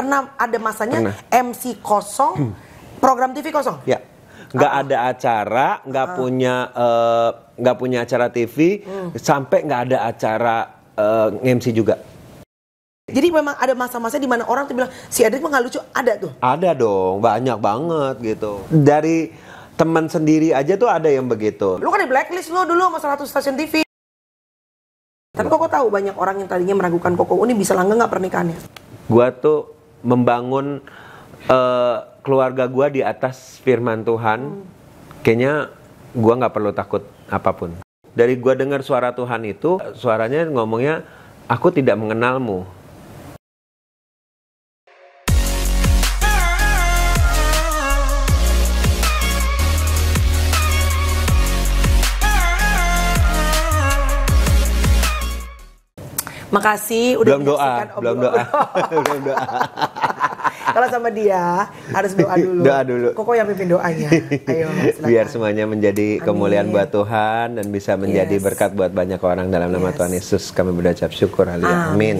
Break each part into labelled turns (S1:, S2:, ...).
S1: Pernah ada masanya Pernah. MC kosong, hmm. program TV kosong?
S2: Ya. Nggak ada acara, nggak hmm. punya uh, nggak punya acara TV, hmm. sampai nggak ada acara uh, eh, MC juga.
S1: Jadi memang ada masa-masa di mana orang tuh bilang si Adrik mah gak lucu, ada tuh.
S2: Ada dong, banyak banget gitu. Dari teman sendiri aja tuh ada yang begitu.
S1: Lu kan di blacklist lu dulu sama 100 stasiun TV. Tapi kok tahu banyak orang yang tadinya meragukan Koko ini bisa langgeng nggak pernikahannya?
S2: Gua tuh membangun uh, keluarga gue di atas firman Tuhan, hmm. kayaknya gue nggak perlu takut apapun. Dari gue dengar suara Tuhan itu, suaranya ngomongnya, aku tidak mengenalmu,
S1: Makasih udah belum doa, belum doa. belum doa. Kalau sama dia harus doa dulu. Doa dulu. Koko yang pimpin doanya. Ayo.
S2: Silakan. Biar semuanya menjadi Amin. kemuliaan buat Tuhan dan bisa menjadi yes. berkat buat banyak orang dalam nama yes. Tuhan Yesus. Kami berucap syukur. Amin. Amin.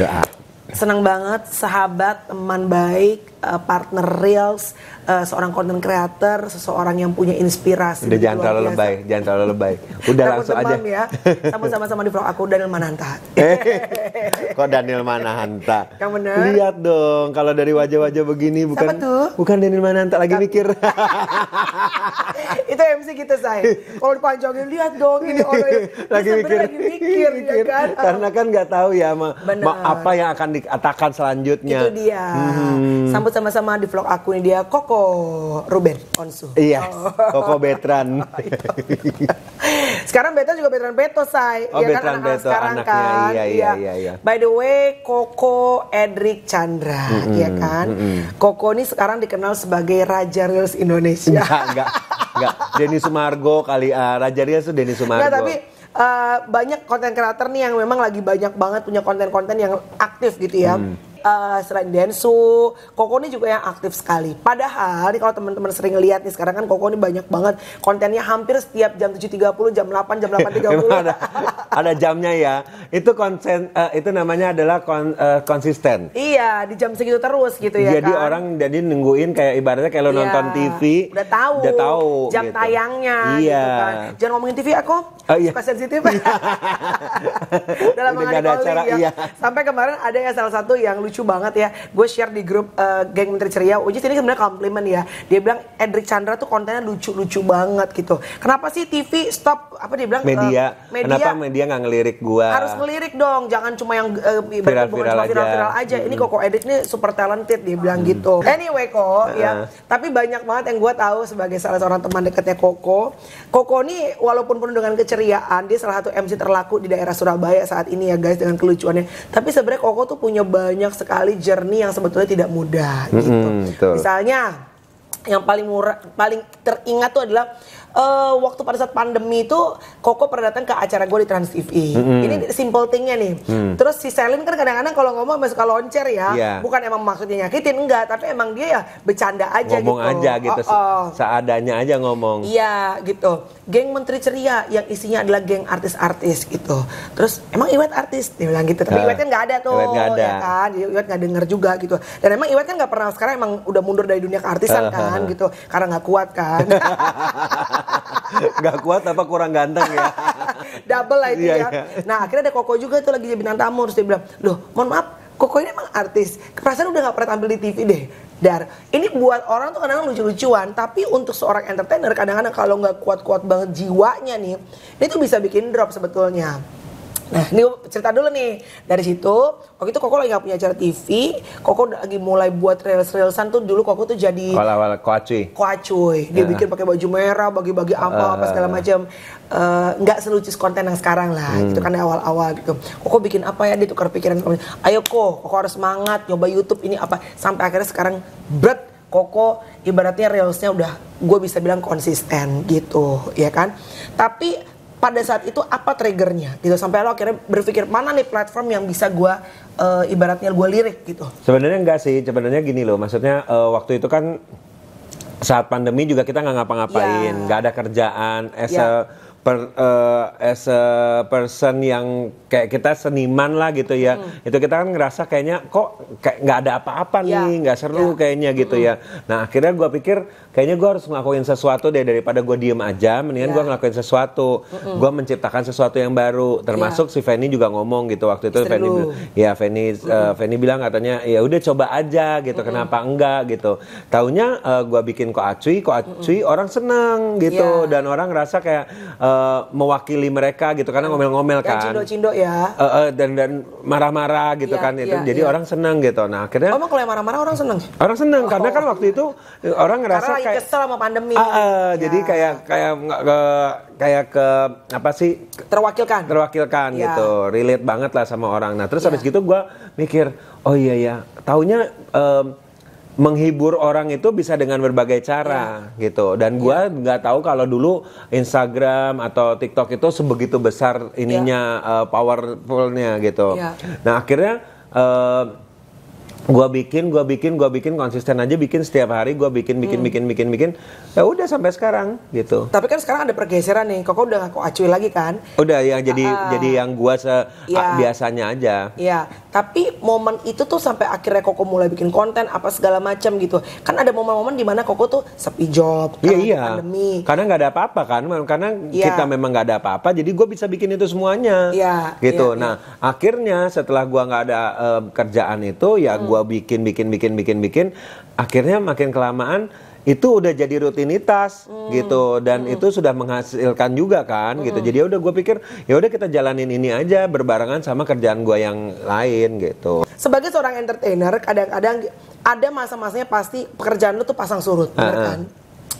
S2: Doa.
S1: Senang banget sahabat, teman baik, Eh, partner reels, uh, seorang content creator, seseorang yang punya inspirasi. Udah jangan terlalu lebay,
S2: jangan terlalu lebay. Udah langsung aja.
S1: ya. Kamu sama-sama di vlog aku Daniel Mananta.
S2: Kok Daniel Mananta?
S1: Kamu bener. Lihat
S2: dong kalau dari wajah-wajah begini bukan tuh? bukan Daniel Mananta lagi mikir.
S1: itu MC kita say. Kalau dipanjangin lihat dong ini orang lagi mikir. lagi mikir, ya mikir. Ya kan? Karena
S2: kan nggak tahu ya ma, ma, apa yang akan dikatakan selanjutnya. Itu dia. Hmm
S1: sambut sama-sama di vlog aku ini dia Koko Ruben Onsu. Iya. Oh. Koko
S2: Betran.
S1: sekarang Betran juga Betran Beto say. Oh, ya Betran kan, Beto sekarang anaknya. Kan? Iya, iya, iya, iya, iya. By the way, Koko Edric Chandra, mm -hmm, ya kan? Mm -hmm. Koko ini sekarang dikenal sebagai Raja Reels Indonesia. Enggak,
S2: enggak. enggak. Denny Sumargo kali uh, Raja Reels itu Denny Sumargo. Enggak, tapi
S1: Uh, banyak konten kreator nih yang memang lagi banyak banget punya konten-konten yang aktif gitu ya. Hmm Eh, selain Densu, Koko ini juga yang aktif sekali. Padahal kalau teman-teman sering lihat nih sekarang kan Koko ini banyak banget kontennya hampir setiap jam 7.30, jam 8, jam 8.30. Iya,
S2: ada, ada jamnya ya. Itu konsen uh, itu namanya adalah kon, uh, konsisten.
S1: Iya, di jam segitu terus gitu ya Jadi kan? orang
S2: jadi nungguin kayak ibaratnya kalau iya, nonton TV
S1: udah tahu. Udah tahu jam gitu. tayangnya gitu iya. gitu kan. Jangan ngomongin TV aku. Ya, oh, iya. Suka sensitif. Dalam mengenai acara, ya. iya. Sampai kemarin ada ya salah satu yang lucu banget ya. Gue share di grup uh, geng Menteri Ceria. Uji ini sebenarnya komplimen ya. Dia bilang Edric Chandra tuh kontennya lucu-lucu banget gitu. Kenapa sih TV stop apa dia bilang eh, media? Uh, media Kenapa
S2: media nggak ngelirik gue? Harus
S1: ngelirik dong, jangan cuma yang eh, viral-viral uh, aja. Viral aja. -hmm. Ini Koko Edric ini super talented dia bilang mm. gitu. Anyway kok uh -huh. ya, tapi banyak banget yang gue tahu sebagai salah seorang teman dekatnya Koko. Koko ini walaupun penuh dengan keceriaan, dia salah satu MC terlaku di daerah Surabaya saat ini ya guys dengan kelucuannya. Tapi sebenarnya Koko tuh punya banyak sekali jernih yang sebetulnya tidak mudah gitu. Mm -hmm, betul. Misalnya yang paling murah paling teringat tuh adalah uh, waktu pada saat pandemi itu Koko pernah datang ke acara gue di Trans TV. Mm-hmm. Ini simple thingnya nih. Mm. Terus si Selin kan kadang-kadang kalau ngomong masuk kalau loncer ya, yeah. bukan emang maksudnya nyakitin enggak, tapi emang dia ya bercanda aja ngomong gitu. Ngomong aja gitu, oh, oh.
S2: seadanya aja ngomong.
S1: Iya gitu. Geng Menteri Ceria yang isinya adalah geng artis-artis gitu. Terus emang Iwet artis dia bilang gitu, tapi uh, nah, Iwet kan nggak ada tuh, Iwet gak ya ada. ya kan? Jadi Iwet nggak denger juga gitu. Dan emang Iwet kan nggak pernah sekarang emang udah mundur dari dunia keartisan uh, uh, kan gitu, karena nggak kuat kan.
S2: Gak kuat apa kurang ganteng ya?
S1: Double lah itu iya, ya ya. yeah. Nah akhirnya ada Koko juga itu lagi jadi bintang tamu. Terus dia bilang, loh mohon maaf Koko ini emang artis. Perasaan udah gak pernah tampil di TV deh. Dar, ini buat orang tuh kadang-kadang lucu-lucuan, tapi untuk seorang entertainer kadang-kadang kalau nggak kuat-kuat banget jiwanya nih, ini tuh bisa bikin drop sebetulnya. Nah, ini cerita dulu nih. Dari situ, waktu itu Koko lagi gak punya acara TV, Koko lagi mulai buat reels-reelsan tuh dulu Koko tuh jadi
S2: Wala-wala koacuy.
S1: Koacuy. Dia uh. bikin pakai baju merah, bagi-bagi apa uh. apa segala macem eh, nggak uh, selucu konten yang sekarang lah, hmm. gitu kan awal-awal gitu. Koko bikin apa ya? Dia tukar pikiran. Ayo Koko, Koko harus semangat nyoba YouTube ini apa sampai akhirnya sekarang berat Koko ibaratnya reelsnya udah gue bisa bilang konsisten gitu, ya kan? Tapi pada saat itu apa triggernya gitu sampai lo akhirnya berpikir mana nih platform yang bisa gue uh, ibaratnya gue lirik gitu
S2: sebenarnya enggak sih sebenarnya gini loh maksudnya uh, waktu itu kan saat pandemi juga kita nggak ngapa-ngapain ya. nggak yeah. ada kerjaan as yeah per, uh, as a person yang kayak kita seniman lah gitu ya hmm. itu kita kan ngerasa kayaknya kok kayak nggak ada apa-apa ya. nih nggak seru yeah. kayaknya gitu hmm. ya nah akhirnya gue pikir kayaknya gue harus ngelakuin sesuatu deh daripada gue diem aja mendingan yeah. gue ya. ngelakuin sesuatu hmm. gue menciptakan sesuatu yang baru ya. termasuk yeah. si Feni juga ngomong gitu waktu itu Feni ya Feni eh, hmm. uh, Feni bilang katanya ya udah coba aja gitu hmm. kenapa enggak gitu tahunya uh, eh, gue bikin kok acuy mm hmm. orang seneng gitu yeah. dan orang ngerasa kayak uh, uh, mewakili mereka gitu karena ngomel-ngomel kan. Cindo-cindo ya. Uh, uh, dan dan marah-marah gitu yeah, kan itu. Yeah, Jadi yeah. orang senang gitu. Nah, akhirnya Emang
S1: kalau marah-marah orang seneng?
S2: Orang senang oh, karena kan waktu itu orang ngerasa karena kayak kesel sama pandemi. Uh, uh, ya. jadi iya. kayak kayak ke kayak ke apa sih? Terwakilkan. Terwakilkan yeah. gitu. Relate banget lah sama orang. Nah, terus yeah. habis gitu gua mikir, oh iya ya, taunya um, menghibur orang itu bisa dengan berbagai cara yeah. gitu dan iya. nggak yeah. tahu kalau dulu Instagram atau TikTok itu sebegitu besar ininya yeah. Iya. uh, powerfulnya gitu yeah. nah akhirnya uh, gua bikin gua bikin gua bikin konsisten aja bikin setiap hari gua bikin bikin, hmm. bikin bikin bikin ya udah sampai sekarang gitu
S1: tapi kan sekarang ada pergeseran nih kok udah ngaku acui lagi kan
S2: udah yang jadi uh, jadi yang gua se ya, biasanya aja
S1: ya tapi momen itu tuh sampai akhirnya koko mulai bikin konten apa segala macam gitu kan ada momen-momen dimana koko tuh sepi job
S2: iya, kan, iya. pandemi karena nggak ada apa-apa kan karena ya. kita memang nggak ada apa-apa jadi gua bisa bikin itu semuanya Iya. gitu ya, nah iya. akhirnya setelah gua nggak ada uh, kerjaan itu ya hmm. gua gue bikin bikin bikin bikin bikin akhirnya makin kelamaan itu udah jadi rutinitas hmm. gitu dan hmm. itu sudah menghasilkan juga kan gitu. hmm. gitu jadi ya udah gue pikir ya udah kita jalanin ini aja berbarengan sama kerjaan gue yang lain gitu
S1: sebagai seorang entertainer kadang-kadang ada masa-masanya pasti pekerjaan lu tuh pasang surut uh -huh. kan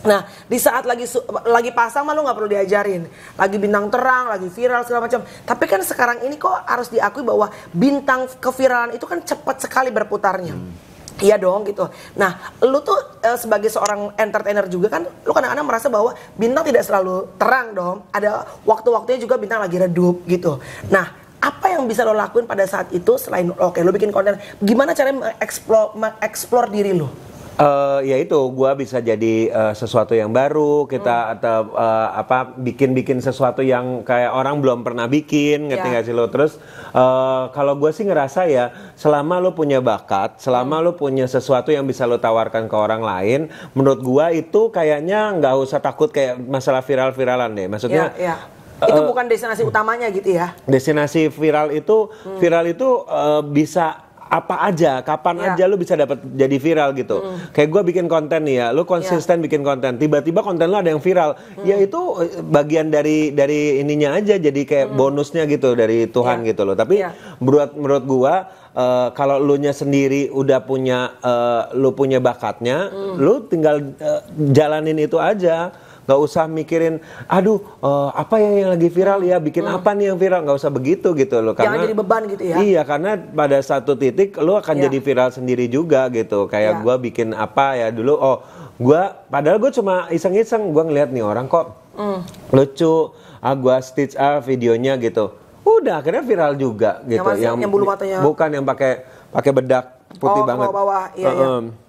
S1: Nah, di saat lagi lagi pasang mah nggak perlu diajarin. Lagi bintang terang, lagi viral segala macam. Tapi kan sekarang ini kok harus diakui bahwa bintang keviralan itu kan cepat sekali berputarnya. Hmm. Iya dong gitu. Nah, lu tuh e, sebagai seorang entertainer juga kan, lu kadang-kadang merasa bahwa bintang tidak selalu terang dong. Ada waktu-waktunya juga bintang lagi redup gitu. Nah, apa yang bisa lo lakuin pada saat itu selain oke okay, lo bikin konten, gimana cara mengeksplor mengeksplor diri lo?
S2: Uh, ya itu, gue bisa jadi uh, sesuatu yang baru, kita hmm. atau uh, eh, apa bikin-bikin sesuatu yang kayak orang belum pernah bikin, ngerti yeah. gak sih lo? Terus uh, kalau gue sih ngerasa ya, selama lo punya bakat, selama hmm. lo punya sesuatu yang bisa lo tawarkan ke orang lain, menurut gue itu kayaknya nggak usah takut kayak masalah viral-viralan deh. Maksudnya yeah,
S1: yeah itu bukan destinasi utamanya gitu ya
S2: destinasi viral itu hmm. viral itu uh, bisa apa aja, kapan yeah. aja lu bisa dapat jadi viral gitu. Mm. Kayak gue bikin konten nih ya, lu konsisten yeah. bikin konten. Tiba-tiba konten lu ada yang viral. Mm. Ya itu eh, bagian dari dari ininya aja jadi kayak mm. bonusnya gitu dari Tuhan yeah. gitu loh. Tapi yeah. menurut menurut gua uh, kalau lu nya sendiri udah punya uh, lu punya bakatnya, mm. lu tinggal uh, jalanin itu aja nggak usah mikirin aduh uh, apa yang yang lagi viral ya bikin hmm. apa nih yang viral nggak usah begitu gitu loh karena jangan jadi
S1: beban gitu ya iya
S2: karena pada satu titik lo akan yeah. jadi viral sendiri juga gitu kayak yeah. gue bikin apa ya dulu oh gue padahal gue cuma iseng-iseng gue ngeliat nih orang kok mm. lucu ah gue stitch ah videonya gitu udah akhirnya viral juga gitu yang, yang, yang bulu matanya bukan yang pakai pakai bedak putih oh, banget bawah, iya, uh -um. iya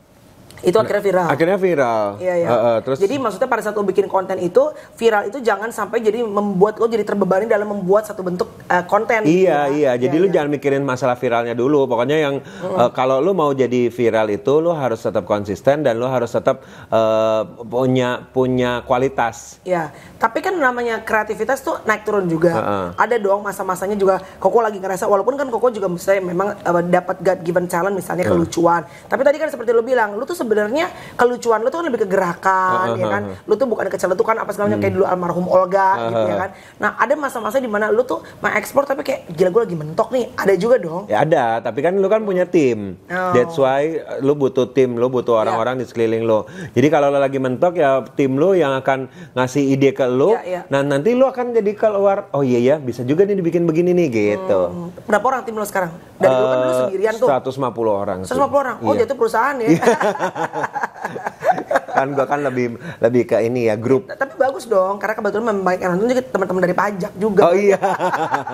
S2: itu akhirnya viral. Akhirnya viral. Iya, iya. Uh, uh, terus jadi
S1: maksudnya pada saat lo bikin konten itu viral itu jangan sampai jadi membuat lo jadi terbebani dalam membuat satu bentuk uh, konten. Iya, gitu, iya. Jadi iya, lo iya. jangan
S2: mikirin masalah viralnya dulu. Pokoknya yang mm. uh, kalau lo mau jadi viral itu lo harus tetap konsisten dan lo harus tetap uh, punya punya kualitas.
S1: Iya. Tapi kan namanya kreativitas tuh naik turun juga. Uh, uh. Ada doang masa-masanya juga Koko lagi ngerasa walaupun kan Koko juga misalnya memang uh, dapat God given challenge misalnya uh. kelucuan. Tapi tadi kan seperti lo bilang, lo tuh sebenarnya kelucuan lu tuh kan lebih ke gerakan uh, huh ya kan. Lu tuh bukan kan apa segalanya hmm. kayak dulu almarhum Olga uh, gitu ya kan. Nah, ada masa-masa di mana lu tuh mau ekspor tapi kayak gila gue lagi mentok nih. Ada juga dong.
S2: Ya ada, tapi kan lu kan punya tim. Oh. That's why eh, lu butuh tim, lu butuh ya. orang-orang yeah. di sekeliling lu. Jadi kalau lu lagi mentok ya tim lu yang akan ngasih ide ke lu. Yeah, yeah. Nah, nanti lu akan jadi keluar, oh iya ya, bisa juga nih dibikin begini nih gitu. Hmm.
S1: Berapa orang tim lu sekarang? Dari uh, dulu kan dulu eh, sendirian tuh.
S2: 150 orang. 150 sih. orang. Oh, iya. jatuh
S1: perusahaan ya. Iya.
S2: kan gue kan lebih lebih ke ini ya grup. Iya,
S1: tapi bagus dong karena kebetulan membaik kan juga teman-teman dari pajak juga. Oh iya.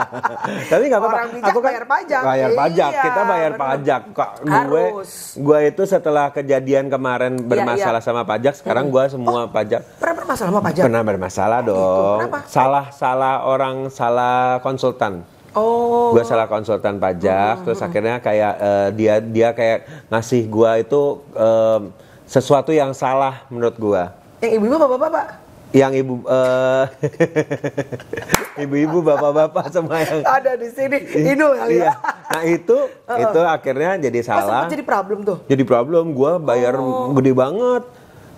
S2: Tapi nggak apa-apa.
S1: aku kan bayar pajak. Bayar iya, pajak. Kita bayar bener.
S2: pajak. Kok gue gue itu setelah kejadian kemarin iya, bermasalah iya, iya. sama pajak, sekarang gue semua oh, pajak.
S1: Pernah bermasalah sama pajak?
S2: Pernah bermasalah dong. Salah salah orang, salah konsultan. Oh. Gue salah konsultan pajak, hmm. terus hmm, hmm. akhirnya kayak uh, dia dia kayak ngasih gue itu uh, sesuatu yang salah menurut gue.
S1: Yang ibu-ibu bapak-bapak?
S2: Yang ibu uh, ibu-ibu bapak-bapak semua yang ada
S1: di sini ya. Iya.
S2: Nah itu uh-uh. itu akhirnya jadi salah. Oh, jadi problem tuh. Jadi problem gue bayar oh. gede banget.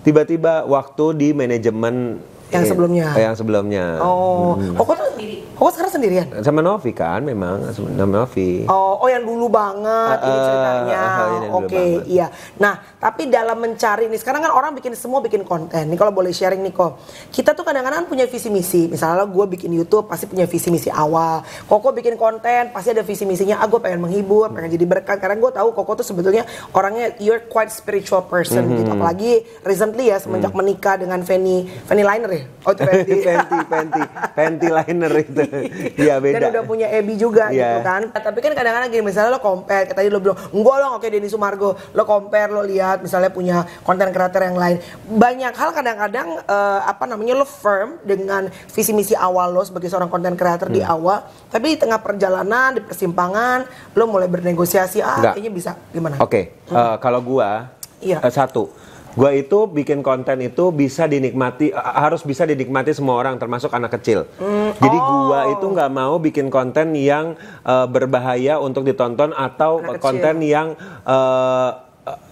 S2: Tiba-tiba waktu di manajemen yang eh, sebelumnya oh, yang sebelumnya oh hmm. kok
S1: sendiri? sekarang sendirian
S2: sama Novi kan memang sama Novi
S1: oh oh yang dulu banget uh, ini ceritanya uh, oke okay, iya nah tapi dalam mencari ini sekarang kan orang bikin semua bikin konten nih kalau boleh sharing nih kok kita tuh kadang-kadang punya visi misi misalnya gue bikin YouTube pasti punya visi misi awal Koko bikin konten pasti ada visi misinya ah pengen menghibur pengen jadi berkat karena gue tahu Koko tuh sebetulnya orangnya you're quite spiritual person -hmm. gitu mm-hmm. apalagi recently ya semenjak -hmm. menikah dengan Fanny Fanny Liner ya. Oh itu Penti. Penti,
S2: Penti. liner itu. Iya beda. Dan udah
S1: punya Ebi juga yeah. gitu kan. Tapi kan kadang-kadang gini misalnya lo compare, tadi lo bilang, enggak lo oke Denny Sumargo. Lo compare, lo lihat misalnya punya konten kreator yang lain. Banyak hal kadang-kadang uh, apa namanya lo firm dengan visi misi awal lo sebagai seorang konten kreator hmm. di awal. Tapi di tengah perjalanan, di persimpangan, lo mulai bernegosiasi, ah Nggak. kayaknya bisa gimana?
S2: Oke, okay. hmm. uh, kalau gua Iya. Uh, satu, gue itu bikin konten itu bisa dinikmati harus bisa dinikmati semua orang termasuk anak kecil mm, jadi oh. gue itu nggak mau bikin konten yang uh, berbahaya untuk ditonton atau anak konten kecil. yang uh,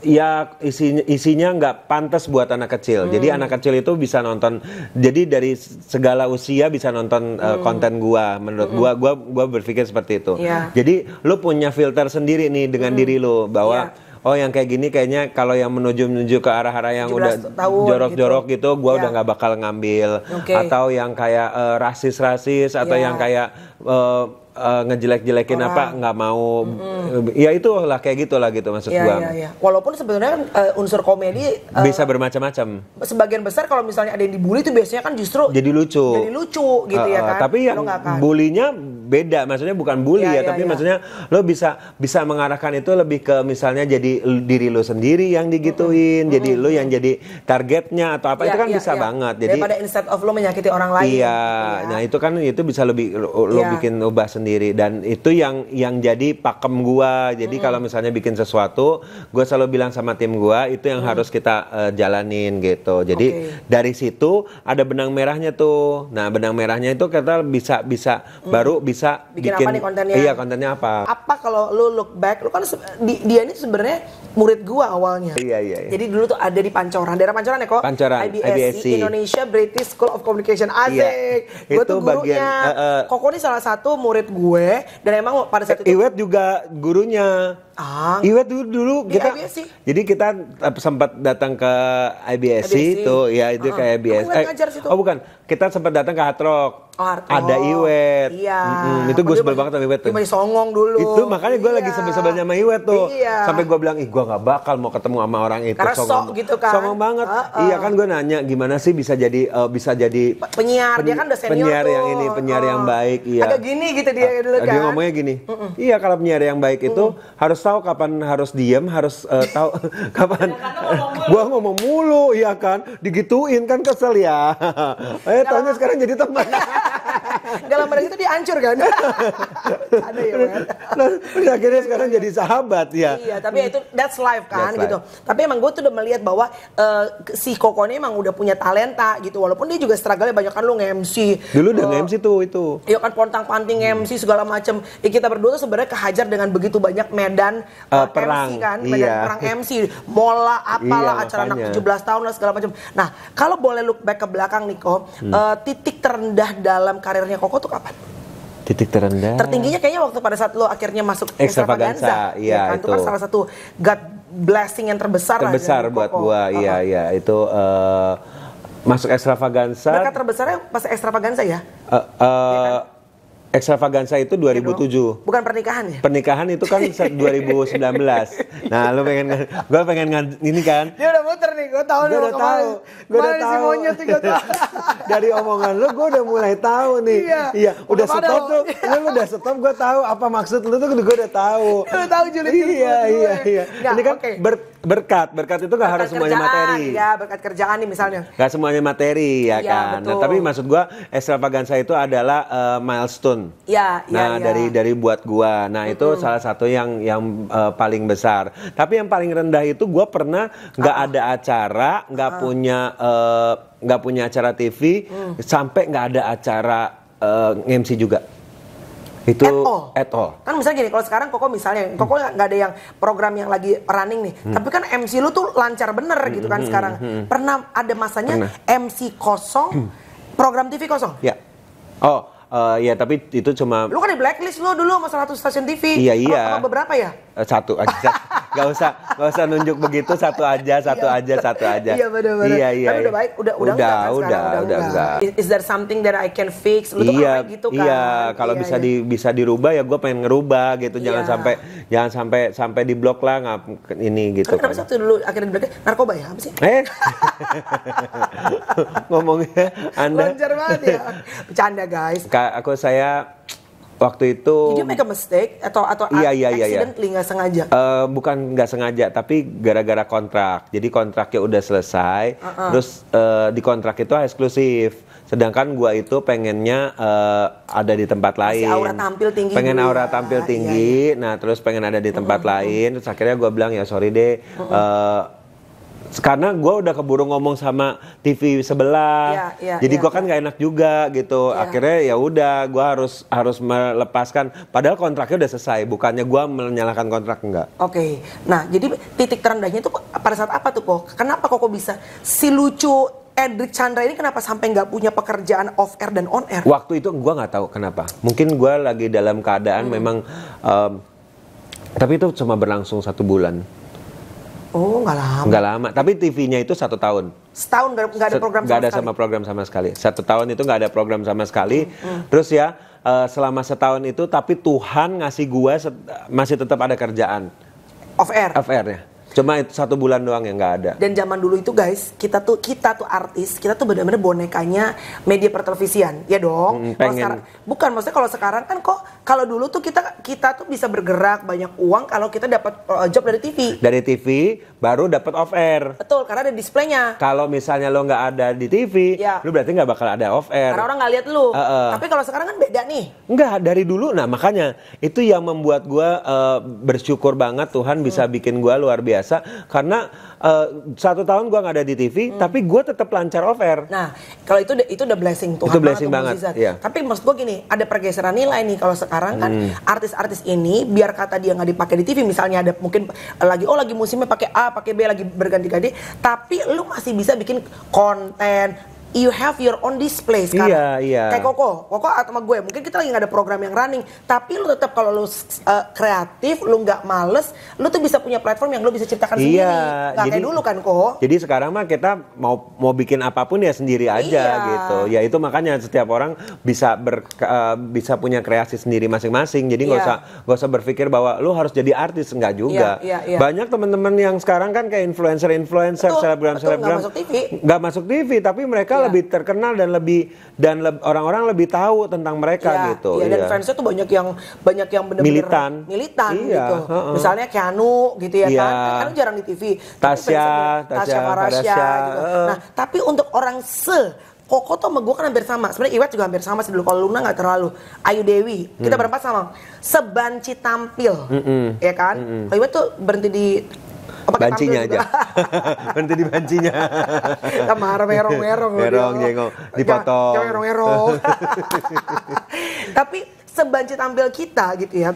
S2: ya isinya isinya nggak pantas buat anak kecil. Hmm. Jadi anak kecil itu bisa nonton. Jadi dari segala usia bisa nonton hmm. uh, konten gua. Menurut hmm. gua, gua gua berpikir seperti itu. Yeah. Jadi lu punya filter sendiri nih dengan hmm. diri lu bahwa yeah oh yang kayak gini kayaknya kalau yang menuju menuju ke arah-arah yang udah jorok-jorok gitu, gitu gue ya. udah nggak bakal ngambil okay. atau yang kayak uh, rasis-rasis atau ya. yang kayak uh, uh, ngejelek-jelekin apa nggak mau mm ya itu lah kayak gitu lah gitu maksud ya, gua. Ya,
S1: ya. Walaupun sebenarnya uh, unsur komedi uh,
S2: bisa bermacam-macam.
S1: Sebagian besar kalau misalnya ada yang dibully itu biasanya kan justru jadi
S2: lucu. Jadi
S1: lucu gitu uh, ya kan. Tapi yang kan.
S2: bulinya beda maksudnya bukan bully iya, ya, ya, ya tapi ya. maksudnya lo bisa bisa mengarahkan itu lebih ke misalnya jadi diri lo sendiri yang digituin, mm-hmm. jadi mm-hmm. lo yang jadi targetnya atau apa ya, itu iya, kan ya, bisa ya. banget. Jadi pada
S1: instead of lo menyakiti orang lain. Iya. Gitu
S2: ya. Nah, itu kan itu bisa lebih lo, lo iya. bikin ubah sendiri sendiri dan itu yang yang jadi pakem gua jadi hmm. kalau misalnya bikin sesuatu gua selalu bilang sama tim gua itu yang hmm. harus kita uh, jalanin gitu jadi okay. dari situ ada benang merahnya tuh nah benang merahnya itu kita bisa bisa hmm. baru bisa bikin, bikin apa nih kontennya iya kontennya apa
S1: apa kalau lu look back lu kan di, dia ini sebenarnya murid gua awalnya iya, iya iya jadi dulu tuh ada di Pancoran daerah Pancoran ya kok Pancoran IBSC, Indonesia British School of Communication iya. asik iya. gua itu tuh gurunya bagian, uh, uh, Koko ini salah satu murid gue dan emang pada saat eh, itu Iwet juga gurunya Ah. Iwet iya, dulu dulu
S2: iya, kita iya jadi kita eh, sempat datang ke IBSC, IBSC. itu ya itu uh-huh. ke IBSC. Eh, Oh bukan, kita sempat datang ke Rock.
S1: Oh, Ada
S2: Iwet. Iya. Mm-hmm. Itu gue sebel banget sama Iwet tuh. songong dulu. Itu makanya gue iya. lagi sebel-sebelnya sama Iwet tuh. Iya. Sampai gue bilang, ih gue gak bakal mau ketemu sama orang itu. Karena songong. sok gitu kan. Songong banget. Uh-uh. Iya kan gue nanya gimana sih bisa jadi uh, bisa jadi penyiar. Pen- dia kan udah senior Penyiar tuh. yang ini, penyiar uh. yang ah. baik. Iya. Agak
S1: gini gitu dia dulu kan. Dia ngomongnya
S2: gini. Uh-uh. Iya kalau penyiar yang baik itu harus tahu kapan harus diem, harus uh, tahu kapan. Gua ngomong mulu, ya kan? Digituin kan kesel
S1: ya. eh, tanya sekarang jadi teman. dalam badan itu dihancur kan ada ya nah, akhirnya sekarang jadi sahabat ya iya tapi itu that's life kan that's gitu life. tapi emang gue tuh udah melihat bahwa uh, si Koko ini emang udah punya talenta gitu walaupun dia juga struggle banyak kan lu nge-MC dulu udah uh, eh, nge-MC tuh itu iya kan pontang panting hmm. MC segala macem ya kita berdua tuh sebenarnya kehajar dengan begitu banyak medan uh, perang MC kan iya. medan iya. perang MC mola apalah iya, acara makanya. anak 17 tahun lah segala macam nah kalau boleh look back ke belakang Niko hmm. uh, titik terendah dalam karirnya Koko tuh kapan?
S2: titik terendah tertingginya
S1: kayaknya waktu pada saat lo akhirnya masuk extravaganza iya ya kan? itu. itu kan salah satu God blessing yang terbesar terbesar
S2: buat Koko. gua iya uh -huh. iya itu uh, masuk extravaganza berkat
S1: terbesarnya pas extravaganza ya,
S2: uh, uh, ya Extravaganza itu 2007. Iya Bukan pernikahan ya? Pernikahan itu kan 2019. nah, lu pengen gue pengen ini kan.
S1: Dia udah muter nih, gue tahu gue udah tahu. Gue udah tahu. Si monyet
S2: Dari omongan lu gue udah mulai tahu nih. Iya. iya. Udah, udah stop tuh. Lu, lu udah stop gue tahu apa maksud lu tuh gue udah tahu. Lu tahu Juli Iya, iya, iya. Nah, ini kan ber berkat berkat itu nggak harus semuanya kerjaan, materi ya
S1: berkat kerjaan nih misalnya
S2: nggak semuanya materi ya, ya kan nah, betul. nah tapi maksud gua extravaganza itu adalah uh, milestone
S1: ya, nah ya, dari
S2: dari buat gua nah itu salah satu yang yang uh, paling besar tapi yang paling rendah itu gua pernah nggak ada acara nggak ah. punya eh, nggak uh, punya acara TV hmm. sampai nggak ada acara uh, MC juga itu at all. at all.
S1: Kan misalnya gini, kalau sekarang Koko misalnya, Koko hmm. nggak ada yang program yang lagi running nih, hmm. tapi kan MC lu tuh lancar bener hmm. gitu kan hmm. hmm sekarang. Hmm, hmm. Pernah ada masanya Pernah. MC kosong, hmm. program TV kosong?
S2: Ya. Oh, uh, ya tapi itu cuma. Lu kan
S1: di blacklist lu dulu sama 100 stasiun TV. Iya iya. Sama beberapa ya?
S2: Eh, satu aja. nggak usah nggak usah nunjuk begitu satu aja satu aja satu aja iya benar-benar iya iya udah iya. baik udah udah udah kan udah udah, udah, udah, udah. Is,
S1: is there something that I can fix lu iya, tuh gitu iya. kan iya kalau iya, bisa iya. di
S2: bisa dirubah ya gue pengen ngerubah gitu jangan iya. sampai jangan sampai sampai di blok lah ngap ini gitu kan kenapa kan. satu
S1: dulu akhirnya di blok narkoba ya apa sih
S2: eh ngomongnya anda lancar
S1: banget ya bercanda guys
S2: Ka, aku saya waktu itu Did you make
S1: a mistake atau atau iya, iya, iya, iya. accidentally nggak iya. sengaja?
S2: Uh, bukan nggak sengaja, tapi gara-gara kontrak. Jadi kontraknya udah selesai, uh -uh. terus uh, di kontrak itu eksklusif. Sedangkan gua itu pengennya uh, ada di tempat lain. Masih aura tampil
S1: tinggi. Pengen aura
S2: ya. tampil iya, tinggi, iya, iya. nah terus pengen ada di tempat uh -uh. lain. Terus akhirnya gua bilang ya sorry deh. Uh -uh. Uh, karena gue udah keburu ngomong sama TV sebelah, yeah, yeah, jadi yeah, gue kan iya. gak enak juga gitu. Iya. Akhirnya ya udah, gue harus harus melepaskan. Padahal kontraknya udah selesai, bukannya gue menyalahkan kontrak enggak.
S1: Oke, nah jadi titik terendahnya itu pada saat apa tuh kok? Kenapa kok bisa si lucu Edric Chandra ini kenapa sampai nggak punya pekerjaan off air dan on air?
S2: Waktu itu gue nggak tahu kenapa. Mungkin gue lagi dalam keadaan hmm. memang, um, tapi itu cuma berlangsung satu bulan.
S1: Oh, nggak lama.
S2: Nggak lama. Tapi TV-nya itu satu tahun.
S1: Setahun nggak ada program. Nggak ada sekali. sama
S2: program sama sekali. Satu tahun itu nggak ada program sama sekali. Hmm. Terus ya uh, selama setahun itu, tapi Tuhan ngasih gua masih tetap ada kerjaan. Off air. Off air ya. Cuma itu satu bulan doang yang nggak ada.
S1: Dan zaman dulu itu guys, kita tuh kita tuh artis, kita tuh benar-benar bonekanya media pertelevisian, ya dong. Hmm, pengen. Sekarang, bukan maksudnya kalau sekarang kan kok kalau dulu tuh kita kita tuh bisa bergerak banyak uang kalau kita dapat eh, job dari TV.
S2: Dari TV baru dapat off air.
S1: Betul, karena ada displaynya.
S2: Kalau misalnya lo nggak ada di TV, ya. lo berarti nggak bakal ada off air. Karena
S1: orang nggak lihat lo. Uh, uh. Tapi kalau sekarang kan beda nih. Enggak, dari
S2: dulu. Nah makanya itu yang membuat gue uh, bersyukur banget Tuhan bisa hmm. bikin gue luar biasa biasa karena uh, satu tahun gue nggak ada di TV hmm. tapi gue tetap lancar off air
S1: nah kalau itu itu udah blessing tuh itu blessing banget, banget. Iya. tapi maksud gue gini ada pergeseran nilai nih kalau sekarang kan artis hmm. artis-artis ini biar kata dia nggak dipakai di TV misalnya ada mungkin eh, lagi oh lagi musimnya pakai A pakai B lagi berganti-ganti tapi lu masih bisa bikin konten you have your own display iya, sekarang. Iya, iya. Kayak Koko, Koko atau sama gue, mungkin kita lagi gak ada program yang running, tapi lu tetap kalau lu uh, kreatif, lu nggak males, lu tuh bisa punya platform yang lu bisa ciptakan iya, sendiri. Gak jadi, kayak dulu kan, Koko.
S2: Jadi sekarang mah kita mau mau bikin apapun ya sendiri aja iya. gitu. Ya itu makanya setiap orang bisa ber, uh, bisa punya kreasi sendiri masing-masing. Jadi nggak iya. usah nggak usah berpikir bahwa lu harus jadi artis enggak iya, juga. Iya, iya, iya. Banyak teman-teman yang sekarang kan kayak influencer-influencer, selebgram-selebgram nggak masuk TV, nggak masuk TV, tapi mereka Iya. lebih terkenal dan lebih dan orang orang-orang lebih tahu tentang mereka ya, gitu. Iya, dan iya. fansnya tuh banyak
S1: yang banyak yang benar-benar militan, militan yeah. gitu. Uh -uh. Misalnya Keanu gitu ya yeah. kan. Kan jarang di TV. Tasya, Tasya Parasya. gitu. Uh. Nah, tapi untuk orang se Koko tuh sama gue kan hampir sama. Sebenarnya Iwet juga hampir sama sih dulu. Kalau Luna nggak terlalu. Ayu Dewi, kita hmm. berempat sama. Sebanci tampil, mm -mm. ya kan? Mm -mm. Iwet tuh berhenti di
S2: Oh, bancinya aja. Gitu. Berhenti di bancinya. Sama gitu. merong-merong. Merong, jengok. Dipotong. Jangan merong-merong.
S1: Tapi sebanci tampil kita gitu ya.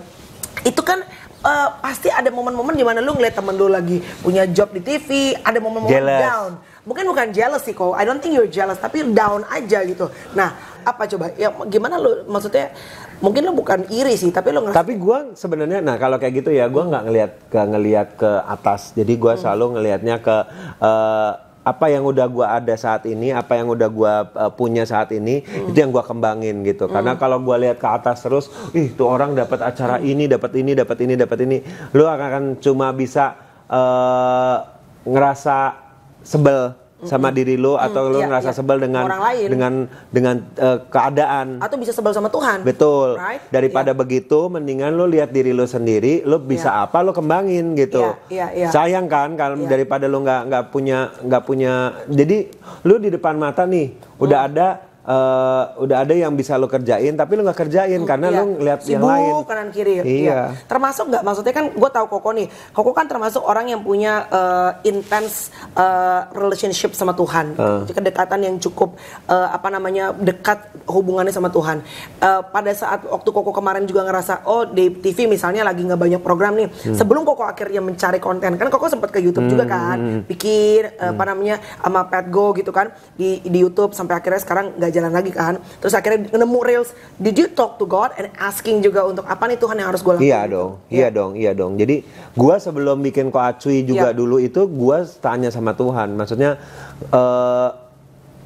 S1: Itu kan eh, pasti ada momen-momen di mana lu ngeliat temen lu lagi punya job di TV, ada momen-momen down mungkin bukan jealous sih kok I don't think you're jealous tapi down aja gitu nah apa coba ya gimana lo maksudnya mungkin lo bukan iri sih tapi lo ngerasa tapi gue
S2: sebenarnya nah kalau kayak gitu ya gue nggak ngelihat ke ngelihat ke atas jadi gue hmm. selalu ngelihatnya ke uh, apa yang udah gue ada saat ini, apa yang udah gue uh, punya saat ini, mm. itu yang gue kembangin gitu. Mm. Karena kalau gue lihat ke atas terus, ih tuh orang dapat acara mm. ini, dapat ini, dapat ini, dapat ini, lu akan, akan cuma bisa uh, ngerasa sebel sama mm -hmm. diri lo atau mm, lo iya, ngerasa iya. sebel dengan Orang lain. dengan dengan uh, keadaan atau
S1: bisa sebel sama Tuhan betul right? daripada
S2: yeah. begitu mendingan lo lihat diri lo sendiri lo iya. bisa yeah. apa lo kembangin gitu
S1: yeah, yeah, yeah. sayang
S2: kan kalau yeah. daripada lo nggak nggak punya nggak punya jadi lo di depan mata nih udah mm. ada uh, udah ada yang bisa lo kerjain tapi lo nggak kerjain hmm, karena iya. lo ngeliat yang lain
S1: kanan kiri iya, iya. termasuk nggak maksudnya kan gue tahu koko nih koko kan termasuk orang yang punya uh, intense uh, relationship sama Tuhan uh. kedekatan yang cukup uh, apa namanya dekat hubungannya sama Tuhan uh, pada saat waktu koko kemarin juga ngerasa oh di TV misalnya lagi nggak banyak program nih hmm. sebelum koko akhirnya mencari konten kan koko sempat ke YouTube hmm. juga kan hmm, hmm. pikir hmm. apa namanya sama Pat Go gitu kan di di YouTube sampai akhirnya sekarang nggak jalan lagi kan terus akhirnya nemu reels did you talk to God and asking juga untuk apa nih Tuhan yang harus gue lakukan iya
S2: gitu? dong gitu? iya yeah. dong iya dong jadi gue sebelum bikin koacui juga yeah. dulu itu gue tanya sama Tuhan maksudnya uh,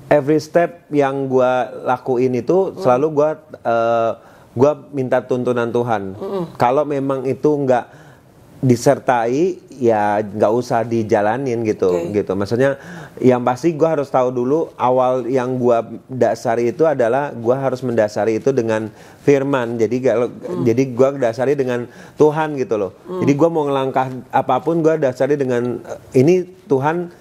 S2: every step yang gue lakuin itu mm. selalu gue uh, gue minta tuntunan Tuhan mm -mm. kalau memang itu nggak disertai ya nggak usah dijalanin gitu okay. gitu maksudnya yang pasti gue harus tahu dulu awal yang gue dasari itu adalah gue harus mendasari itu dengan firman jadi kalau mm. jadi gue dasari dengan Tuhan gitu loh mm. jadi gue mau ngelangkah apapun gue dasari dengan eh, ini Tuhan